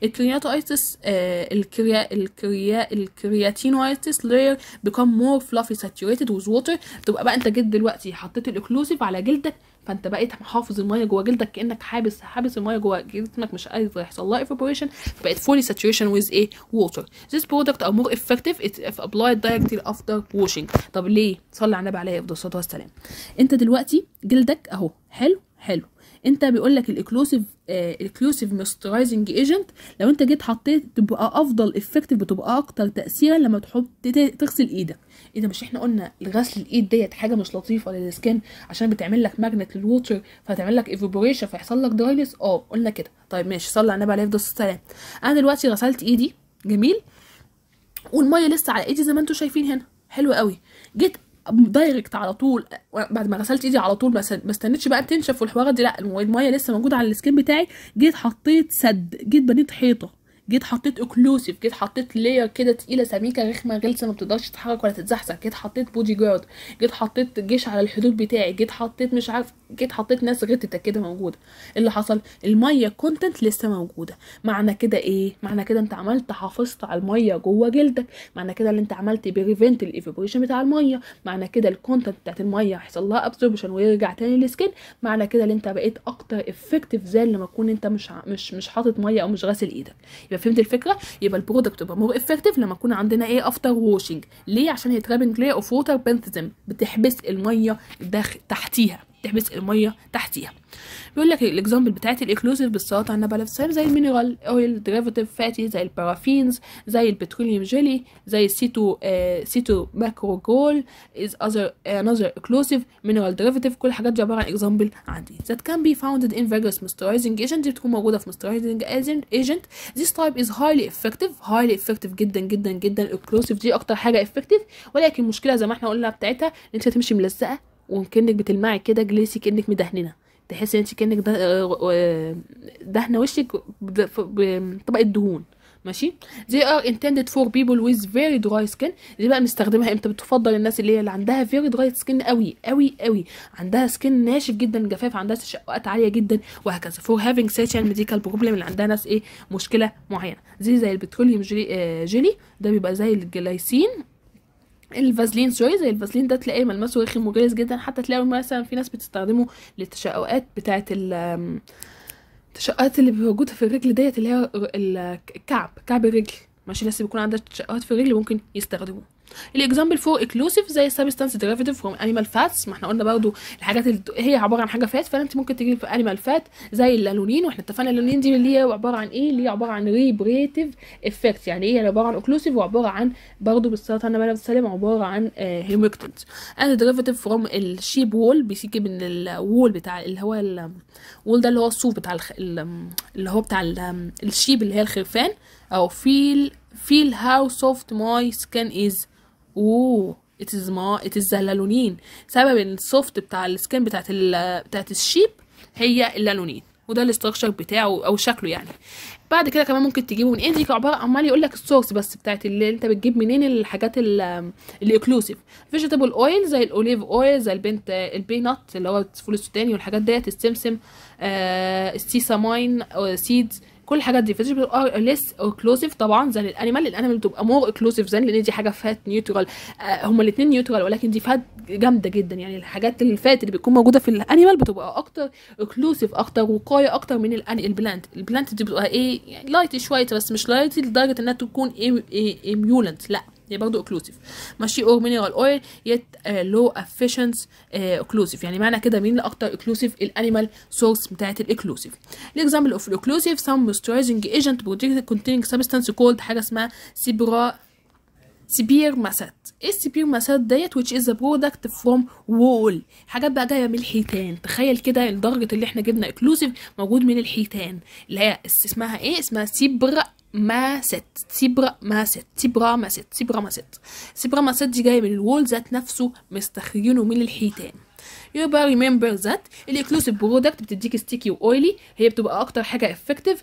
الكرياتايتس آه الكريا الكريا الكرياتينوايتس لاير become more fluffy saturated with water بقى انت جيت دلوقتي حطيت الاكلوسيف على جلدك فانت بقيت محافظ الميه جوه جلدك كانك حابس حابس الميه جوه جسمك مش عايز يحصل لها ايفابوريشن فبقت fully saturation with ايه water this product are more effective if applied directly after washing طب ليه صلي على النبي عليه الصلاه والسلام انت دلوقتي جلدك اهو حلو حلو انت بيقول لك الاكلوسيف آه، الاكلوسيف ميسترايزنج ايجنت لو انت جيت حطيت تبقى افضل افكتيف بتبقى اكتر تاثيرا لما تحط تغسل ايدك اذا ايه مش احنا قلنا غسل الايد ديت حاجه مش لطيفه للسكن عشان بتعمل لك ماجنت للوتر فتعمل لك ايفابوريشن فيحصل لك درايلس اه قلنا كده طيب ماشي صلي على النبي عليه الصلاه والسلام انا دلوقتي غسلت ايدي جميل والميه لسه على ايدي زي ما انتم شايفين هنا حلو قوي جيت دايركت على طول بعد ما غسلت ايدي على طول ما استنيتش بقى تنشف والحوارات دي لا الميه لسه موجوده على السكين بتاعي جيت حطيت سد جيت بنيت حيطه جيت حطيت اوكلوسيف جيت حطيت لير كده تقيله سميكه رخمه غلسه ما بتقدرش تتحرك ولا تتزحزح جيت حطيت بودي جارد جيت حطيت جيش على الحدود بتاعي جيت حطيت مش عارف جيت حطيت ناس غتتة كده موجوده اللي حصل الميه كونتنت لسه موجوده معنى كده ايه معنى كده انت عملت حافظت على الميه جوه جلدك معنى كده اللي انت عملت بريفنت الايفابوريشن بتاع الميه معنى كده الكونتنت بتاعت الميه هيحصل لها ابسوربشن ويرجع تاني للسكين معنى كده اللي انت بقيت اكتر افكتيف زي لما تكون انت مش مش مش حاطط ميه او مش غاسل ايدك يبقى فهمت الفكره يبقى البرودكت يبقى مور افكتيف لما يكون عندنا ايه افتر ووشنج ليه عشان هي ترابنج لاير اوف ووتر بنتزم بتحبس الميه داخل تحتيها تحبس الميه تحتيها بيقول لك الاكزامبل بتاعت الاكلوزيف بالصوت عندنا بلفسيف زي المينرال اويل ديريفاتيف فاتي زي البارافينز زي البتروليوم جيلي زي السيتو آه سيتو ماكروجول از اذر انذر اكلوزيف مينرال ديريفاتيف كل الحاجات دي عباره عن اكزامبل عندي ذات كان بي فاوندد ان فيجوس مسترايزنج ايجنت دي بتكون موجوده في مسترايزنج ايجنت ذيس تايب از هايلي افكتيف هايلي افكتيف جدا جدا جدا الاكلوزيف دي اكتر حاجه افكتيف ولكن المشكله زي ما احنا قلنا بتاعتها ان انت تمشي ملزقه وكانك بتلمعي كده جليسي كانك مدهننه تحسي انت كانك ده آه، آه، دهنه وشك بطبقه دهون ماشي زي ار انتندد فور بيبل ويز فيري دراي سكن دي بقى بنستخدمها امتى بتفضل الناس اللي هي اللي عندها فيري دراي سكن قوي قوي قوي عندها سكين ناشف جدا جفاف عندها تشققات عاليه جدا وهكذا فور هافينج سيشن ميديكال بروبلم اللي عندها ناس ايه مشكله معينه زي زي البتروليوم آه، جيلي ده بيبقى زي الجلايسين الفازلين شويه زي الفازلين ده تلاقيه ملمسه رخم وجلس جدا حتى تلاقوا مثلا في ناس بتستخدمه للتشققات بتاعه التشققات اللي موجوده في الرجل ديت اللي هي الكعب كعب الرجل ماشي ناس بيكون عندها تشققات في الرجل ممكن يستخدموه الاكزامبل فور اكلوسيف زي السبستانس ديريفيتيف فروم انيمال فاتس ما احنا قلنا برضو الحاجات اللي هي عباره عن حاجه فات فانت ممكن تجيب انيمال فات زي اللانولين واحنا اتفقنا اللانولين دي اللي هي عباره عن ايه اللي هي عباره عن ريبريتيف افكت يعني ايه عباره عن اكلوسيف وعباره عن برضو بالسرطان النمله السليم عباره عن هيموكتنت اند ديريفيتيف فروم الشيب وول بيجي من الوول بتاع اللي هو الوول ده اللي هو الصوف بتاع الخ... اللي هو بتاع الشيب اللي هي الخرفان او فيل feel how soft my skin is اوه از اتزلالونين سبب السوفت بتاع السكين بتاعت ال... بتاعت الشيب هي اللالونين وده الاستراكشر بتاعه او شكله يعني بعد كده كمان ممكن تجيبه من انزي إيه؟ عباره عمال يقول لك السورس بس بتاعت اللي انت بتجيب منين الحاجات الاكلوسيف فيجيتابل اويل زي الاوليف اويل زي البنت البينات اللي هو الفول السوداني والحاجات ديت السمسم آه السيسامين سيدز آه، كل الحاجات دي فيزيشن بتبقى ليس آه، اوكلوسيف طبعا زي الانيمال الانيمال بتبقى مور اوكلوسيف زي لان دي حاجه فات آه، نيوترال هما الاثنين نيوترال ولكن دي فات جامده جدا يعني الحاجات الفات اللي بتكون موجوده في الانيمال بتبقى اكتر اوكلوسيف اكتر وقايه اكتر من البلانت البلانت دي بتبقى ايه يعني لايت شويه بس مش لايت لدرجه انها تكون ايه, إيه, إيه ميولنت لا هي برضه اوكلوسيف ماشي اور مينرال اويل يت لو افيشنس اوكلوسيف يعني معنى كده مين الاكتر اوكلوسيف الانيمال سورس بتاعت الاوكلوسيف الاكزامبل اوف الاوكلوسيف سام سترايزنج ايجنت بروتكت كونتيننج سبستانس كولد حاجه اسمها سيبرا سبير ماسات ايه السبير ماسات ديت which is a product from wool حاجات بقى جايه من الحيتان تخيل كده لدرجه اللي احنا جبنا اكلوسيف موجود من الحيتان اللي هي اسمها ايه اسمها سيبرا ماست تبرا ماست تبرا ماست تبرا ماست تبرا ماست دي جاي من الوول ذات نفسه مستخرجينه من الحيتان يبقى ريمبر ذات الاكلوسيف برودكت بتديك ستيكي واويلي هي بتبقى اكتر حاجه افكتيف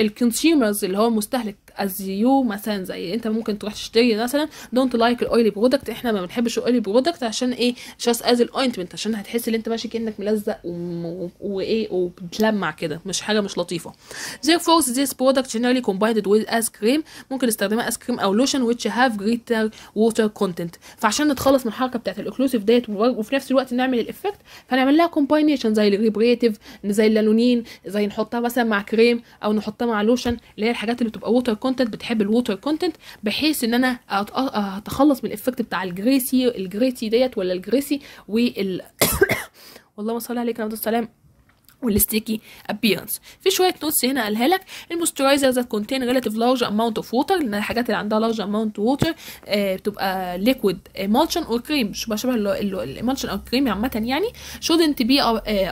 الكونسيومرز اللي هو المستهلك از يو مثلا زي إيه، انت ممكن تروح تشتري مثلا دونت لايك الاويلي برودكت احنا ما بنحبش الاويلي برودكت عشان ايه جاست از الاوينتمنت عشان هتحس ان انت ماشي كانك ملزق وايه وبتلمع كده مش حاجه مش لطيفه زي فورس this product generally combined with as cream ممكن تستخدمها as cream او lotion which have greater water content فعشان نتخلص من الحركه بتاعت الاوكلوسيف ديت وفي نفس الوقت نعمل الايفكت فنعمل لها كومباينيشن زي الريبريتيف زي اللانونين زي نحطها مثلا مع كريم او نحطها مع لوشن اللي هي الحاجات اللي بتبقى ووتر كونتنت كونتنت بتحب الووتر كونتنت بحيث ان انا اتخلص من الافكت بتاع الجريسي الجريتي ديت ولا الجريسي وال اللهم صل عليك نبي السلام والستيكي ابييرنس في شويه نوتس هنا قالها لك الموسترايزر ذات كونتين ريلاتيف لارج اماونت اوف ووتر لان الحاجات اللي عندها لارج اماونت ووتر بتبقى ليكويد ايمالشن اور كريم شبه شبه الايمالشن او كريم عامه يعني بي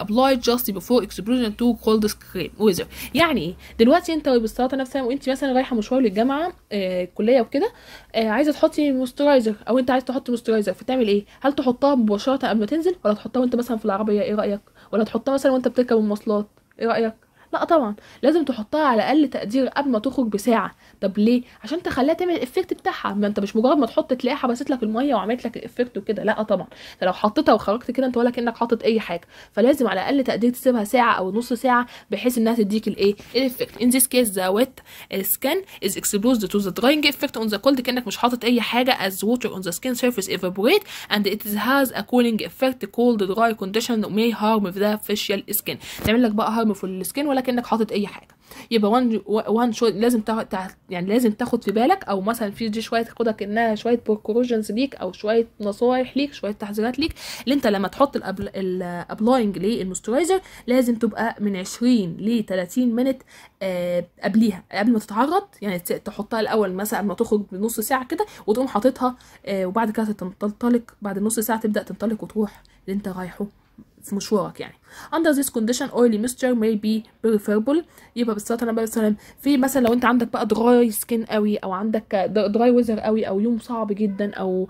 ابلايد جاست بيفور اكسبلوجن تو كولد كريم ويزر يعني ايه دلوقتي انت بالصلاه نفسها وانت مثلا رايحه مشوار للجامعه الكليه آه، وكده آه، عايزه تحطي موسترايزر او انت عايز تحطي موسترايزر فتعمل ايه هل تحطها مباشره قبل ما تنزل ولا تحطها وانت مثلا في العربيه ايه رايك ولا تحطها مثلا وانت بتركب المواصلات ايه رايك لا طبعا لازم تحطها على اقل تقدير قبل ما تخرج بساعه طب ليه عشان تخليها تعمل الافكت بتاعها ما انت مش مجرد ما تحط تلاقي حبست لك الميه وعملت لك الافكت وكده لا طبعا انت لو حطيتها وخرجت كده انت ولا كانك حاطط اي حاجه فلازم على اقل تقدير تسيبها ساعه او نص ساعه بحيث انها تديك الايه الافكت ان ذيس كيس ذا ويت سكن از اكسبوزد تو ذا دراينج effect اون ذا كولد كانك مش حاطط اي حاجه از water اون ذا سكين سيرفيس ايفابوريت اند it هاز ا كولينج effect كولد دراي كونديشن may هارم ذا facial skin تعمل لك بقى هارم في السكين ولا ولا كانك حاطط اي حاجه يبقى وان وان شو لازم تا يعني لازم تاخد في بالك او مثلا في دي شويه خدك كانها شويه بروكروجنز ليك او شويه نصايح ليك شويه تحذيرات ليك اللي انت لما تحط الابلاينج للموسترايزر لازم تبقى من 20 ل 30 منت آه، قبليها قبل ما تتعرض يعني تحطها الاول مثلا قبل ما تخرج بنص ساعه كده وتقوم حاططها آه، وبعد كده تنطلق بعد نص ساعه تبدا تنطلق وتروح اللي انت رايحه في مشوارك يعني under this condition oily moisture may be preferable يبقى بالصلاه على النبي صلى الله عليه وسلم في مثلا لو انت عندك بقى دراي سكين قوي او عندك دراي ويزر قوي او يوم صعب جدا او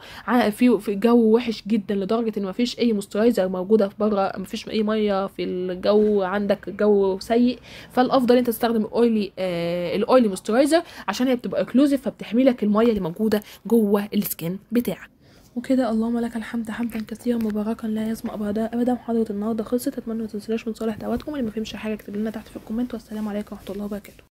في جو وحش جدا لدرجه ان مفيش اي مويسترايزر موجوده في بره مفيش اي ميه في الجو عندك جو سيء فالافضل انت تستخدم الاويلي آه الاويلي مويسترايزر عشان هي بتبقى اكلوزيف فبتحمي لك الميه اللي موجوده جوه السكين بتاعك وكده اللهم لك الحمد حمدا كثيرا مباركا لا يسمع بعدها ابدا محاضره النهارده خلصت اتمنى ما تنسوش من صالح دعواتكم اللي ما فهمش حاجه اكتب لنا تحت في الكومنت والسلام عليكم ورحمه الله وبركاته